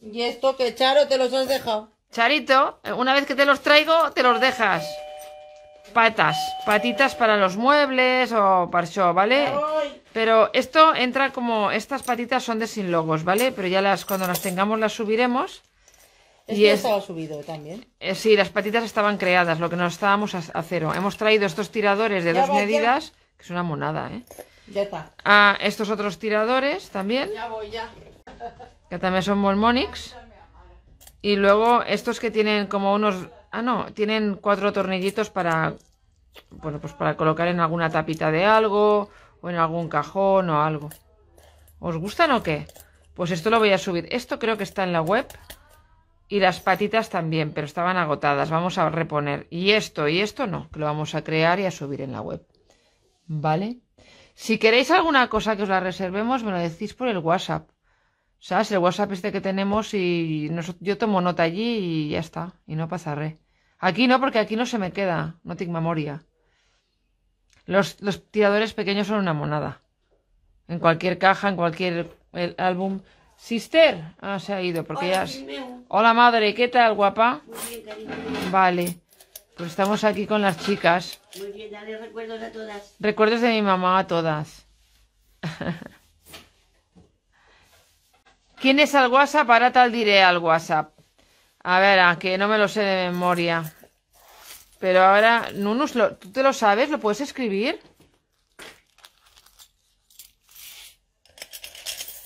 ¿Y esto que Charo te los has dejado? Charito, una vez que te los traigo, te los dejas. Patas, patitas para los muebles o para show, ¿vale? Pero esto entra como, estas patitas son de sin logos, ¿vale? Pero ya las, cuando las tengamos las subiremos. y ha subido también. Eh, sí, las patitas estaban creadas, lo que no estábamos a, cero. Hemos traído estos tiradores de dos medidas, que es una monada, ¿eh? está. A estos otros tiradores también. Ya voy, ya. Que también son Molmonix. Y luego estos que tienen como unos... Ah, no, tienen cuatro tornillitos para... Bueno, pues para colocar en alguna tapita de algo o en algún cajón o algo. ¿Os gustan o qué? Pues esto lo voy a subir. Esto creo que está en la web. Y las patitas también, pero estaban agotadas. Vamos a reponer. Y esto y esto no, que lo vamos a crear y a subir en la web. ¿Vale? Si queréis alguna cosa que os la reservemos, me lo decís por el WhatsApp. ¿Sabes? El WhatsApp este que tenemos y yo tomo nota allí y ya está. Y no pasaré. Aquí no, porque aquí no se me queda. No tengo memoria. Los, los tiradores pequeños son una monada. En cualquier caja, en cualquier álbum. Sister, ah, se ha ido porque ya. Hola madre, ¿qué tal, guapa? Vale. Pues estamos aquí con las chicas. Muy bien, dale recuerdos a todas. Recuerdos de mi mamá a todas. ¿Quién es al WhatsApp? Ahora tal diré al WhatsApp. A ver, a ah, que no me lo sé de memoria. Pero ahora, Nunus, ¿tú te lo sabes? ¿Lo puedes escribir?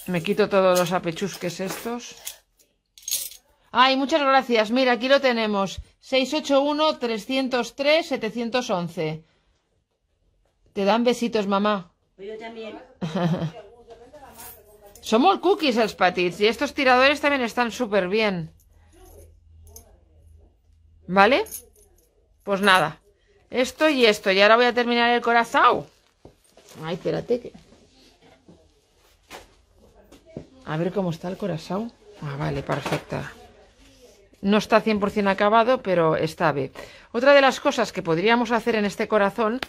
Me quito todos los apechusques estos. Ay, muchas gracias. Mira, aquí lo tenemos. 681-303-711. Te dan besitos, mamá. Somos cookies el patits y estos tiradores también están súper bien. ¿Vale? Pues nada. Esto y esto. Y ahora voy a terminar el corazón. Ay, espérate. A ver cómo está el corazón. Ah, vale, perfecta. No está 100% acabado, pero está bien. Otra de las cosas que podríamos hacer en este corazón,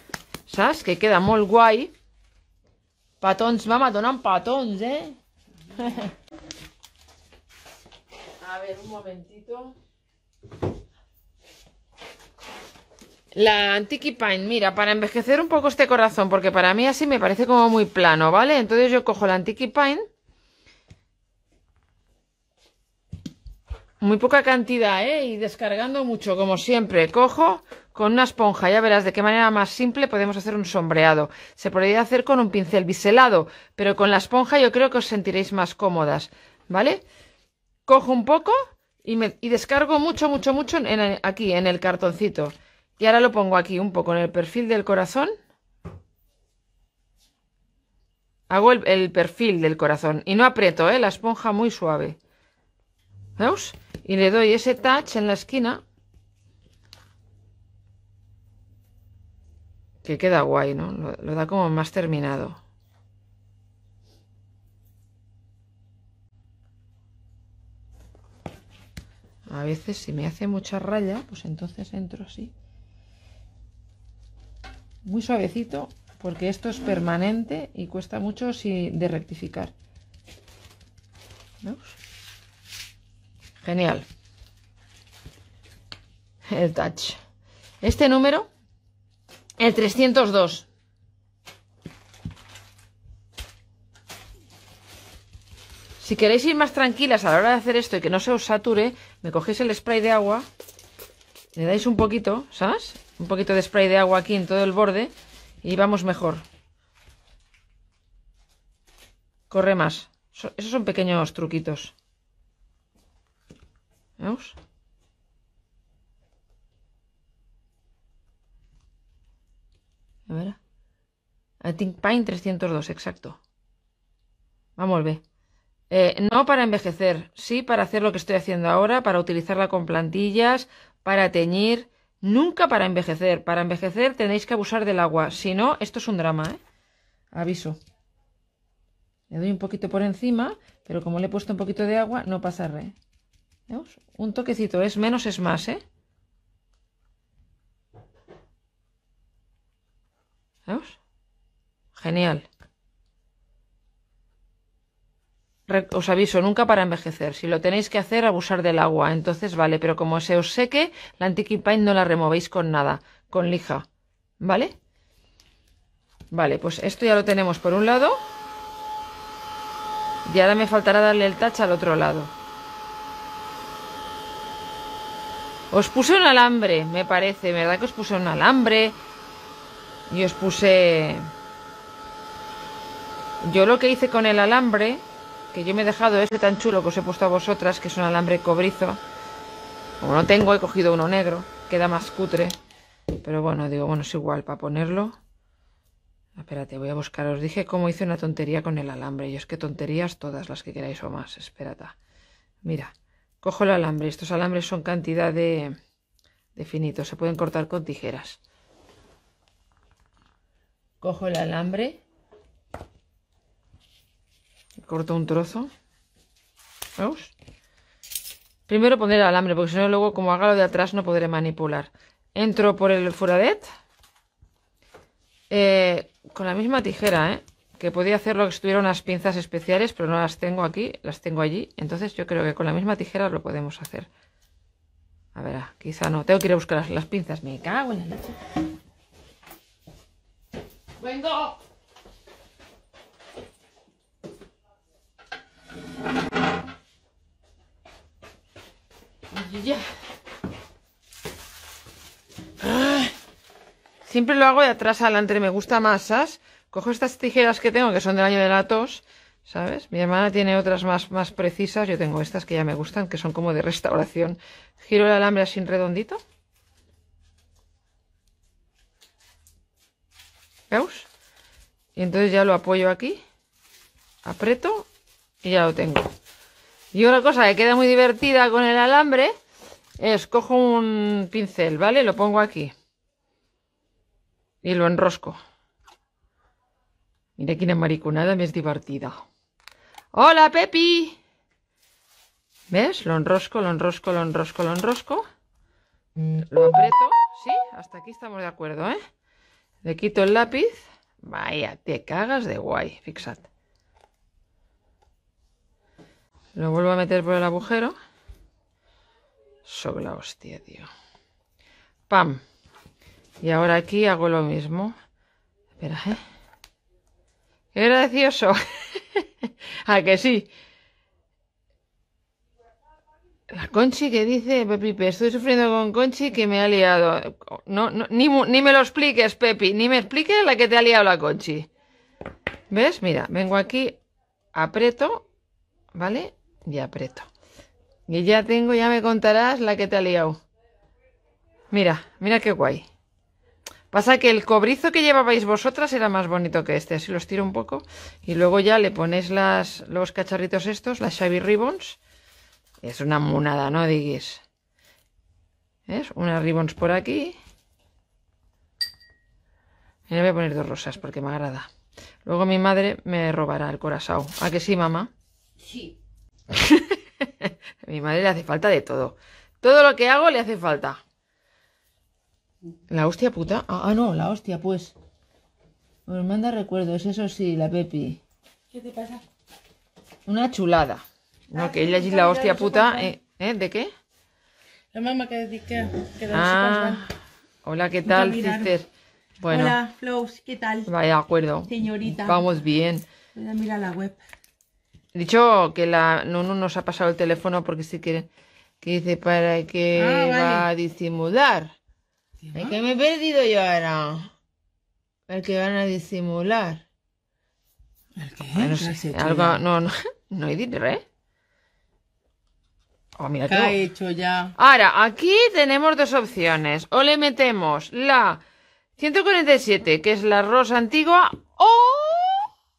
¿sabes? Que queda muy guay. Patons, mamá, donan patons, eh? A ver, un momentito. La Antiqui Pine, mira, para envejecer un poco este corazón, porque para mí así me parece como muy plano, ¿vale? Entonces yo cojo la Antiqui muy poca cantidad, ¿eh? Y descargando mucho, como siempre. Cojo con una esponja, ya verás de qué manera más simple podemos hacer un sombreado. Se podría hacer con un pincel biselado, pero con la esponja yo creo que os sentiréis más cómodas, ¿vale? Cojo un poco y, descargo mucho, mucho, mucho aquí, en el cartoncito. Y ahora lo pongo aquí un poco en el perfil del corazón. Hago el, el perfil del corazón y no aprieto, ¿eh? La esponja muy suave. Y le doy ese touch en la esquina. Que queda guay, ¿no? Lo, da como más terminado. A veces si me hace mucha raya, pues entonces entro así. Muy suavecito, porque esto es permanente y cuesta mucho si, de rectificar. Genial. El touch. Este número, el 302. Si queréis ir más tranquilas a la hora de hacer esto y que no se os sature, me cogéis el spray de agua, le dais un poquito, ¿sabes? Un poquito de spray de agua aquí en todo el borde y vamos mejor. Corre más. Esos son pequeños truquitos. A 302, exacto. Vamos, ve. Eh, no para envejecer, sí para hacer lo que estoy haciendo ahora, para utilizarla con plantillas, para teñir, nunca para envejecer. Para envejecer tenéis que abusar del agua, si no, esto es un drama, ¿eh? Aviso. Le doy un poquito por encima, pero como le he puesto un poquito de agua, no pasa re. Un toquecito, es menos es más, ¿eh? Genial. os aviso, nunca para envejecer. Si lo tenéis que hacer, abusar del agua. Entonces, vale, pero como se os seque, la antiqui no la removéis con nada, con lija. ¿Vale? Vale, pues esto ya lo tenemos por un lado. Y ahora me faltará darle el touch al otro lado. Os puse un alambre, me parece, ¿verdad? Que os puse un alambre. Y os puse... Yo lo que hice con el alambre, que yo me he dejado este tan chulo que os he puesto a vosotras, que es un alambre cobrizo. Como no tengo, he cogido uno negro, queda más cutre. Pero bueno, digo, bueno, es igual para ponerlo. Espérate, voy a buscar. Os dije cómo hice una tontería con el alambre. Y es que tonterías todas las que queráis o más. Espérate. Mira. Cojo el alambre. Estos alambres son cantidad de, de finitos. Se pueden cortar con tijeras. Cojo el alambre. Corto un trozo. Primero poner el alambre, porque si no luego como haga lo de atrás no podré manipular. Entro por el furadet. Eh, con la misma tijera, ¿eh? que podía hacerlo que estuviera unas pinzas especiales, pero no las tengo aquí, las tengo allí. Entonces yo creo que con la misma tijera lo podemos hacer. A ver, ah, quizá no. Tengo que ir a buscar las, pinzas. Me cago en la leche. ¡Vengo! Siempre lo hago de atrás adelante, me gusta más, Cojo estas tijeras que tengo, que son del año de la tos, ¿sabes? Mi hermana tiene otras más, más precisas, yo tengo estas que ya me gustan, que son como de restauración. Giro el alambre así redondito. ¿Veis? Y entonces ya lo apoyo aquí, aprieto y ya lo tengo. Y una cosa que queda muy divertida con el alambre es, cojo un pincel, ¿vale? Lo pongo aquí y lo enrosco. Mira maricunada, me es divertida. Hola, Pepi! ¿Ves? Lo enrosco, lo enrosco, lo enrosco, lo enrosco. Lo aprieto, ¿sí? Hasta aquí estamos de acuerdo, ¿eh? Le quito el lápiz. Vaya, te cagas de guay, fíjate. Lo vuelvo a meter por el agujero. Sobre la hostia, tío. ¡Pam! Y ahora aquí hago lo mismo. Espera, ¿eh? ¡Qué gracioso! ¿A que sí? La Conchi que dice, Pepipe, estoy sufriendo con Conchi que me ha liado. ni, ni, me lo expliques, Pepi, ni me expliques la que te ha liado la Conchi. ¿Ves? Mira, vengo aquí, aprieto, ¿vale? Y aprieto. Y ya tengo, ya me contarás la que te ha liado. Mira, mira qué guay. Pasa que el cobrizo que llevabais vosotras era más bonito que este. Así los tiro un poco. Y luego ya le ponéis los cacharritos estos, las Shabby Ribbons. Es una monada, ¿no, digues ¿Ves? Unas ribbons por aquí. Y le voy a poner dos rosas porque me agrada. Luego mi madre me robará el corazón. ¿A que sí, mamá? Sí. a mi madre le hace falta de todo. Todo lo que hago le hace falta. ¿La hostia puta? Ah, ah, no, la hostia, pues. Nos pues manda recuerdos, eso sí, la Pepi. ¿Qué te pasa? Una chulada. Ah, no, que ella es la hostia puta. Eh, eh, ¿De qué? La mamá que que ah, Hola, ¿qué tal, sister? Bueno. Hola, Flows, ¿qué tal? Vaya, acuerdo. Señorita. Vamos bien. Mira la web. dicho que la no nos ha pasado el teléfono porque si quiere Que dice, ¿para qué ah, va a disimular? ¿Qué que me he perdido yo ahora. El que van a disimular. ¿El qué? Ah, no, algo, no, no, no hay dinero, ¿eh? Oh, mira, ¿Qué ha hecho ya? Ahora, aquí tenemos dos opciones. O le metemos la 147, que es la rosa antigua, o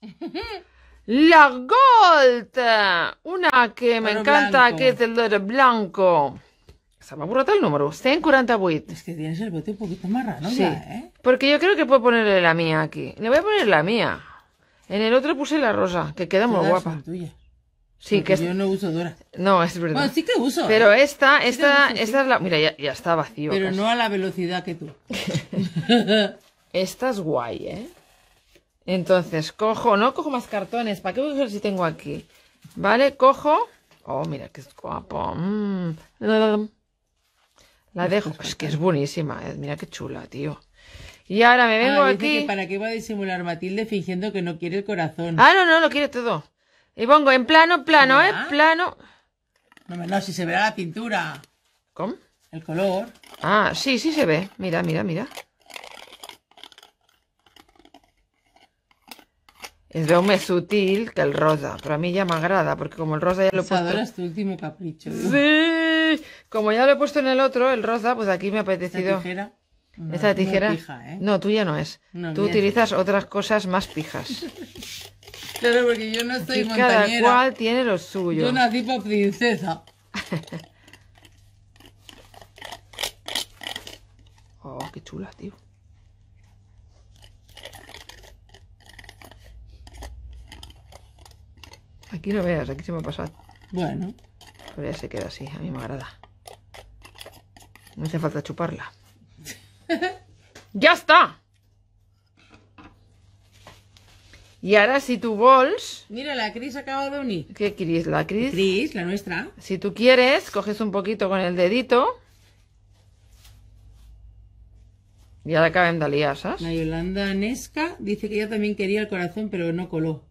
la gold, una que me encanta, que es el oro blanco. Se me ha borrat el número. 148. Es que tienes el bote un poquito más raro, sí. Ya, ¿eh? Porque yo creo que puedo ponerle la mía aquí. Le voy a poner la mía. En el otro puse la rosa, que queda muy guapa. Tuya. Sí, que es... yo no uso dura No, es verdad. Bueno, sí que uso. ¿eh? Pero esta, esta, esta es la... Mira, ya, está vacío. Pero no a la velocidad que tú. esta es guay, ¿eh? Entonces, cojo... No cojo más cartones. ¿Para qué voy a usar si tengo aquí? Vale, cojo... Oh, mira, qué guapo. Mmm la dejo. Es que es buenísima. Eh, mira qué chula, tío. Y ahora me vengo ah, aquí. ¿Para qué va a disimular Matilde fingiendo que no quiere el corazón? Ah, no, no, lo quiere todo. Y pongo en plano, plano, ¿eh? Plano. No, no, si se ve la pintura. ¿Cómo? El color. Ah, sí, sí se ve. Mira, mira, mira. es veo més sutil que el rosa, pero a mí ya me agrada, porque como el rosa ya lo he puesto... es tu último capricho. Sí, como ya lo he puesto en el otro, el rosa, pues aquí me ha apetecido... ¿Esta tijera? No, Esta tijera... Pija, ¿eh? No, tuya no es. Tú utilizas otras cosas más pijas. claro, porque yo no estoy montañera. Cada cual tiene lo suyo. Yo nací por princesa. oh, qué chula, tío. Aquí lo veas, aquí se me ha pasado. Bueno. Pero ya se queda así, a mí me agrada. No hace falta chuparla. ¡Ya está! Y ahora si tú bols. Mira, la Cris acaba de unir. ¿Qué Cris? ¿La Cris? Cris, la nuestra. Si tú quieres, coges un poquito con el dedito. Y ahora acaben de liar, La Yolanda Nesca dice que ella también quería el corazón, pero no coló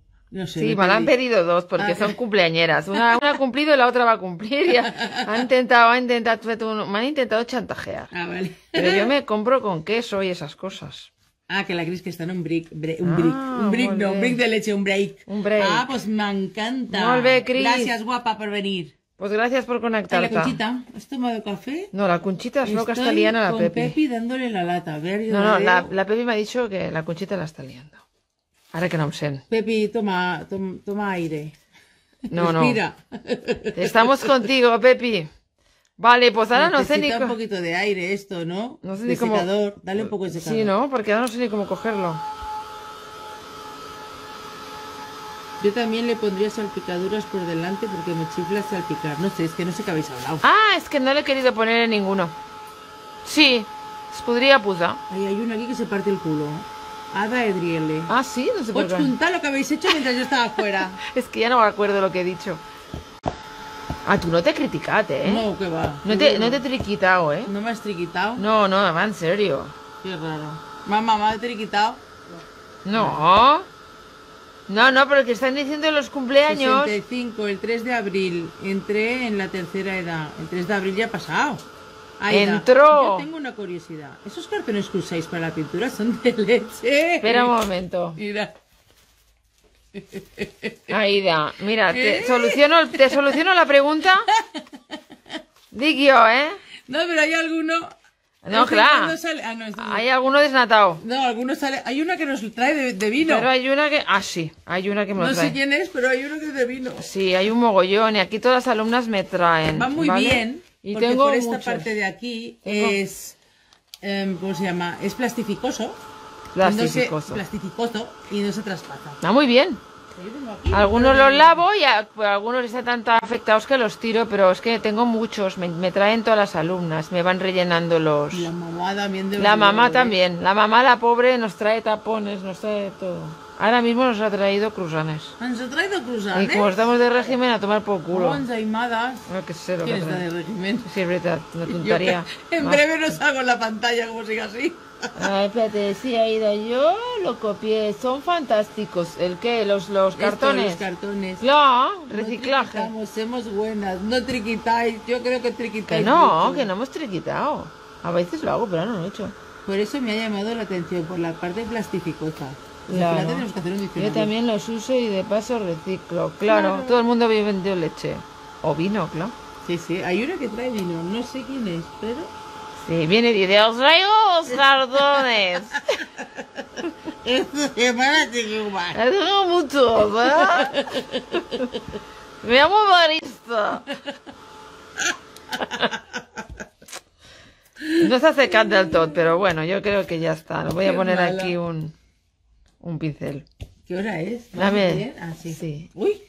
sí, me, han pedido dos porque ah. son cumpleañeras. Una, ha cumplido y la otra va a cumplir. intentado, ha intentado, me han intentado chantajear. Ah, vale. Pero yo me compro con queso y esas cosas. Ah, que la Cris que está en un brick, un brick, ah, un brick, no, un de leche, un break. Un break. Ah, pues me encanta. Gracias, guapa, por venir. Pues gracias por conectarte. ¿La conchita? ¿Has tomado café? No, la conchita es loca, está liando a la con Pepi. dándole la lata. no, no, la, la Pepi me ha dicho que la conchita la está liando. Ahora que no em sent. Pepi, toma, toma aire. No, Respira. Estamos contigo, Pepi. Vale, pues ahora no sé ni... un poquito de aire esto, ¿no? Dale un poco de secador. Sí, ¿no? Porque ahora no sé ni cómo cogerlo. Yo también le pondría salpicaduras por delante porque me chifla salpicar. No sé, es que no sé qué habéis hablado. Ah, es que no le he querido poner en ninguno. Sí, es podría puta. Ahí hay una aquí que se parte el culo. Ada Edriele. Ah, sí, no sé pues lo que habéis hecho mientras yo estaba fuera. es que ya no me acuerdo lo que he dicho. Ah, tú no te criticaste, ¿eh? No, que va. No te, no te he ¿eh? No me has triquitado. No, no, mamá, en serio. Qué raro. Mamá, ¿me has triquitado? No. no. No, pero que están diciendo los cumpleaños. 65, el 3 de abril. Entré en la tercera edad. El 3 de abril ya ha pasado entró. Yo tengo una curiosidad. ¿Esos cartones que usáis para la pintura son de leche? Espera un momento. Mira. Aida, mira, te soluciono, la pregunta. Digo ¿eh? No, pero hay alguno. No, este claro. Ah, este hay alguno desnatado. No, alguno sale. Hay una que nos trae de, vino. Pero hay una que. Ah, sí, hay una que me No trae. sé quién es, pero hay uno que es de vino. Sí, hay un mogollón y aquí todas las alumnas me traen. Va muy bien. Y porque tengo por esta parte de aquí es, em, ¿cómo se llama? Es plastificoso. Plastificoso. plastificoso y no se traspasa. Ah, muy bien. Algunos los lavo y pues, algunos están tan afectados que los tiro, pero es que tengo muchos, me, traen todas las alumnas, me van rellenando los... La mamá también. la mamá también, la mamá la pobre nos trae tapones, nos trae todo. Ahora mismo nos ha traído cruzanes. ¿Nos ha traído cruzanes? Y como estamos de régimen, a tomar por culo. No, que sé lo ¿Quién está de régimen? Siempre te, en breve nos hago en la pantalla como siga así. ver, espérate, sí ha ido yo, lo copié. Son fantásticos. ¿El qué? Los, los cartones. los cartones. no, reciclaje. No somos buenas. No triquitáis. Yo creo que triquitáis. Que no, que no hemos triquitado. A veces lo hago, pero no lo he hecho. Por eso me ha llamado la atención, por la parte plastificosa. Yo también los uso y de paso reciclo. Claro, todo el mundo vendido leche. O vino, claro. Sí, sí, hay uno que trae vino, no sé quién es, pero... Sí, viene y dice, os traigo los sardones. Me tengo Me llamo Barista. No se hace del todo, pero bueno, yo creo que ya está. Lo voy a poner aquí un un pincel. ¿Qué hora es? A ver. Ah, sí. ¡Uy!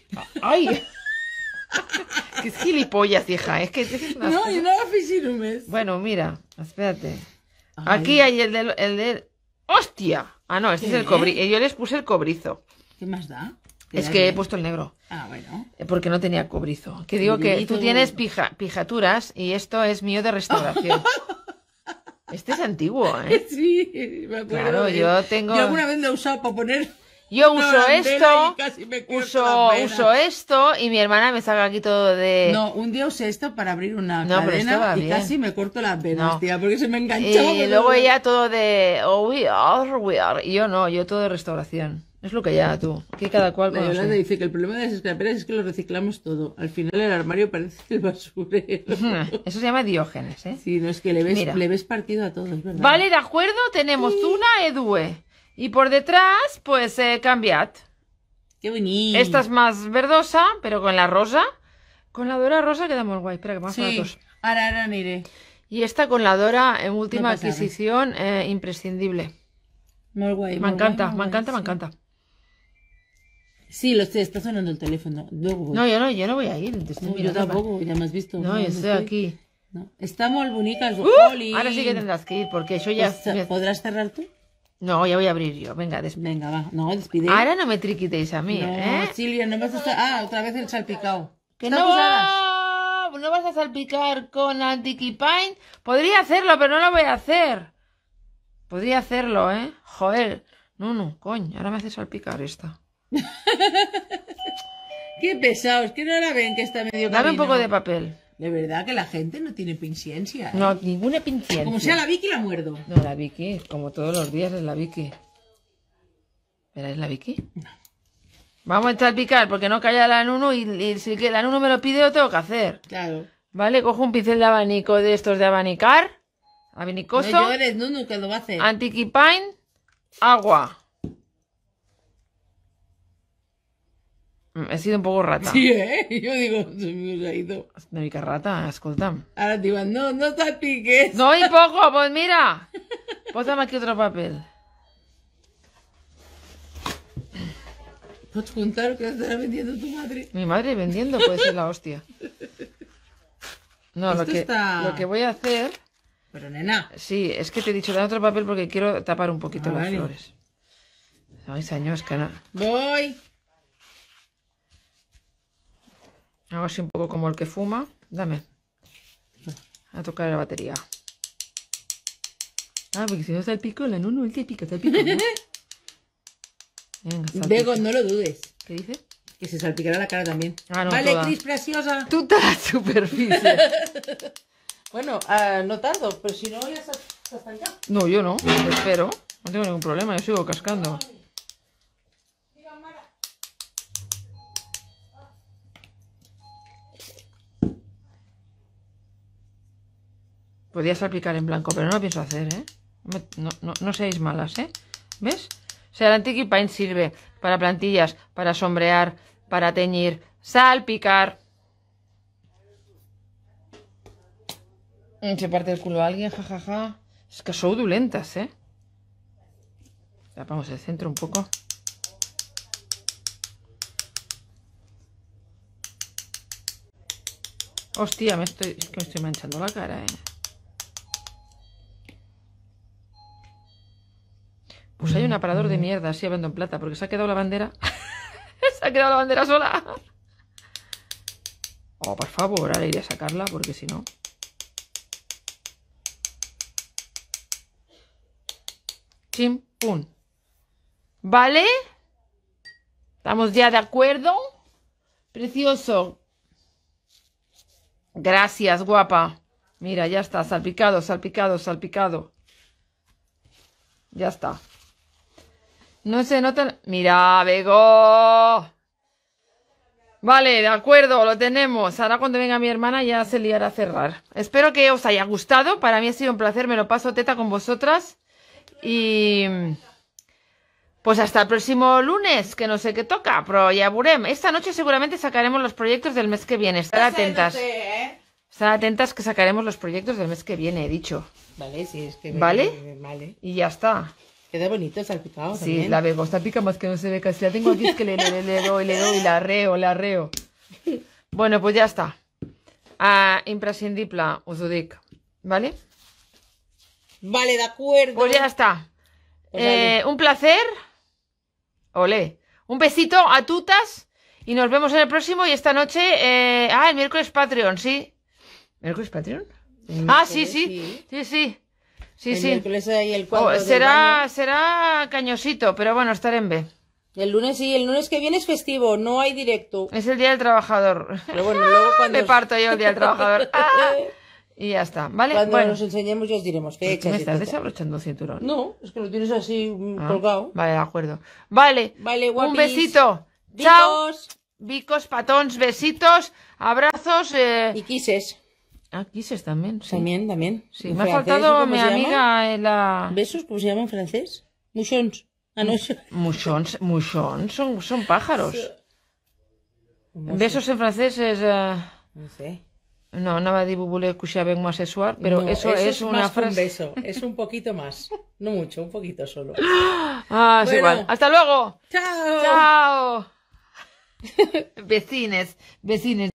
¡Ay! Qué gilipollas, hija. Es que. No, no un Bueno, mira, espérate. Aquí hay el del. El ¡Hostia! Ah, no, este es el cobrizo. Yo les puse el cobrizo. ¿Qué más da? Es que he puesto el negro. Ah, bueno. Eh, porque no tenía cobrizo. Que digo que tú tienes pijaturas y esto es mío de restauración. Este es antiguo, ¿eh? Sí, me acuerdo. Claro, yo tengo. Yo alguna vez lo he usado para poner. Yo uso esto, uso, esto y mi hermana me saca aquí todo de... No, un día usé esto para abrir una no, cadena y casi me corto las venas, tía, porque se me enganchó. Y luego ella todo de... Oh, we are, we are. Y yo no, yo todo de restauración. Es lo que ya tú, que cada cual dice que el problema de las escaperas es que lo reciclamos todo. Al final el armario parece el basurero. Eso se llama Diógenes, ¿eh? Sí, no es que le ves, partido a todos, ¿verdad? Vale, de acuerdo, tenemos una una edue. Y por detrás, pues eh, cambiad. Qué bonito. Esta es más verdosa, pero con la rosa. Con la dora rosa queda muy guay. Espera, que vamos sí. Ahora, ahora, mire. Y esta con la dora en última adquisición, eh, imprescindible. Muy guay. Me encanta, me encanta, me encanta. Sí, lo sé, está sonando el teléfono. No, yo no, yo no voy a ir. No, yo tampoco, ya me has visto. No, estoy, aquí. No. Está muy bonita el ¡Uh! Ahora sí que tendrás que ir, porque yo ya... ¿Podrás cerrar tú? No, ya voy a abrir yo. Venga, despide. va. No, despide. Ahora no me triquitéis a mí, ¿eh? Silvia, no vas a... Ah, otra vez el salpicado. ¿Qué no, no vas a salpicar con Antiquipine. Podría hacerlo, pero no lo voy a hacer. Podría hacerlo, ¿eh? Joel. No, no, coño. Ahora me hace salpicar esta. Qué pesados, que no la ven que está medio Dame un poco de papel. De verdad que la gente no tiene pinciencia. ¿eh? No, ninguna pinciencia. Como sea la Vicky, la muerdo. No, la Vicky, como todos los días es la Vicky. ¿Pero es la Vicky? No. Vamos a estar picar porque no calla la Nuno y, si que la Nuno me lo pide, lo tengo que hacer. Claro. Vale, cojo un pincel de abanico de estos de abanicar. Abanicoso. No llores, Nuno, que lo Antiquipine, agua. Mm, he sido un poco rata. Sí, eh? Yo digo, ido. Una mica rata, escolta'm. Ahora te diuen, no, no piques. No hay poco, pues mira. Posa'm aquí otro papel. ¿Puedes contar lo que estará vendiendo tu madre. Mi madre vendiendo puede ser la hostia. No, lo que, lo que voy a hacer... Pero nena. Sí, es que te he dicho, dame otro papel porque quiero tapar un poquito ah, las flores. Ay, es que Voy. Hago así un poco como el que fuma. Dame. A tocar la batería. Ah, porque si no salpicó no, no, él te pica, salpica. ¿no? Venga, no lo dudes. ¿Qué dice? Que se salpicará la cara también. Ah, no, vale, Cris, preciosa. Tuta la superficie. bueno, ah, no tardo, pero si no, ya se hasta allá. No, yo no, espero. No tengo ningún problema, yo sigo cascando. Podría salpicar en blanco, pero no lo pienso hacer, ¿eh? No, no, seáis malas, ¿eh? ¿Ves? O sea, el Antiqui Paint sirve para plantillas, para sombrear, para teñir, salpicar. Mm, se parte el culo a alguien, jajaja. Es que son dulentas, ¿eh? Tapamos el centro un poco. Hostia, me estoy, es que me estoy manchando la cara, ¿eh? Pues hay un mm, aparador de mm. mierda, así hablando en plata, porque se ha quedado la bandera. se ha quedado la bandera sola. Oh, por favor, ahora iré a sacarla, porque si no... Chim, pum. ¿Vale? ¿Estamos ya de acuerdo? Precioso. Gracias, guapa. Mira, ya está, salpicado, salpicado, salpicado. Ya está. No se nota... Mira, Bego. Vale, de acuerdo, lo tenemos. Ahora cuando venga mi hermana ya se liará a cerrar. Espero que os haya gustado. Para mí ha sido un placer. Me lo paso teta con vosotras. Y... Pues hasta el próximo lunes, que no sé qué toca, pero ya Esta noche seguramente sacaremos los proyectos del mes que viene. Estar atentas. ¿eh? Estar atentas que sacaremos los proyectos del mes que viene, he dicho. Vale, sí, es que... ¿Vale? vale. Y ya está. Queda bonito el salpicado. Sí, la vemos. Está pica más que no se ve casi. La tengo aquí, es que le, le, le doy, le doy, la reo, la reo. Bueno, pues ya está. Ah, imprescindible, os lo ¿Vale? Vale, de acuerdo. Pues ya está. Pues eh, un placer. Olé. Un besito a tutas. Y nos vemos en el próximo. Y esta noche. Eh... Ah, el miércoles Patreon, sí. ¿Miércoles Patreon? ah, sí. Sí, sí. sí. Sí, sí. Oh, será, será cañosito, pero bueno, estar en B. El lunes sí, el lunes que viene es festivo, no hay directo. Es el Día del Trabajador. Pero bueno, luego cuando... Me parto yo el Día del Trabajador. Y ya está, ¿vale? Cuando nos enseñemos ya os diremos qué pues ¿Me estás desabrochando el cinturón? No, es que lo tienes así mm, ah, colgado. Vale, de acuerdo. Vale, vale un besito. Bicos. Chao. Bicos, patons, besitos, abrazos. Eh, y quises aquí ah, se también, sí. También, también. Sí, me ha faltado mi amiga en la... ¿Besos? ¿Cómo se llama en francés? Muchons. Ah, no, Muchons, muchons son, son pájaros. Besos en francés es... Eh, no sé. No, nada de voler escuchar bien más sexual, pero eso, es, es una frase. Un beso, es un poquito más. No mucho, un poquito solo. Ah, es igual. ¡Hasta luego! ¡Chao! ¡Chao! vecines, vecines.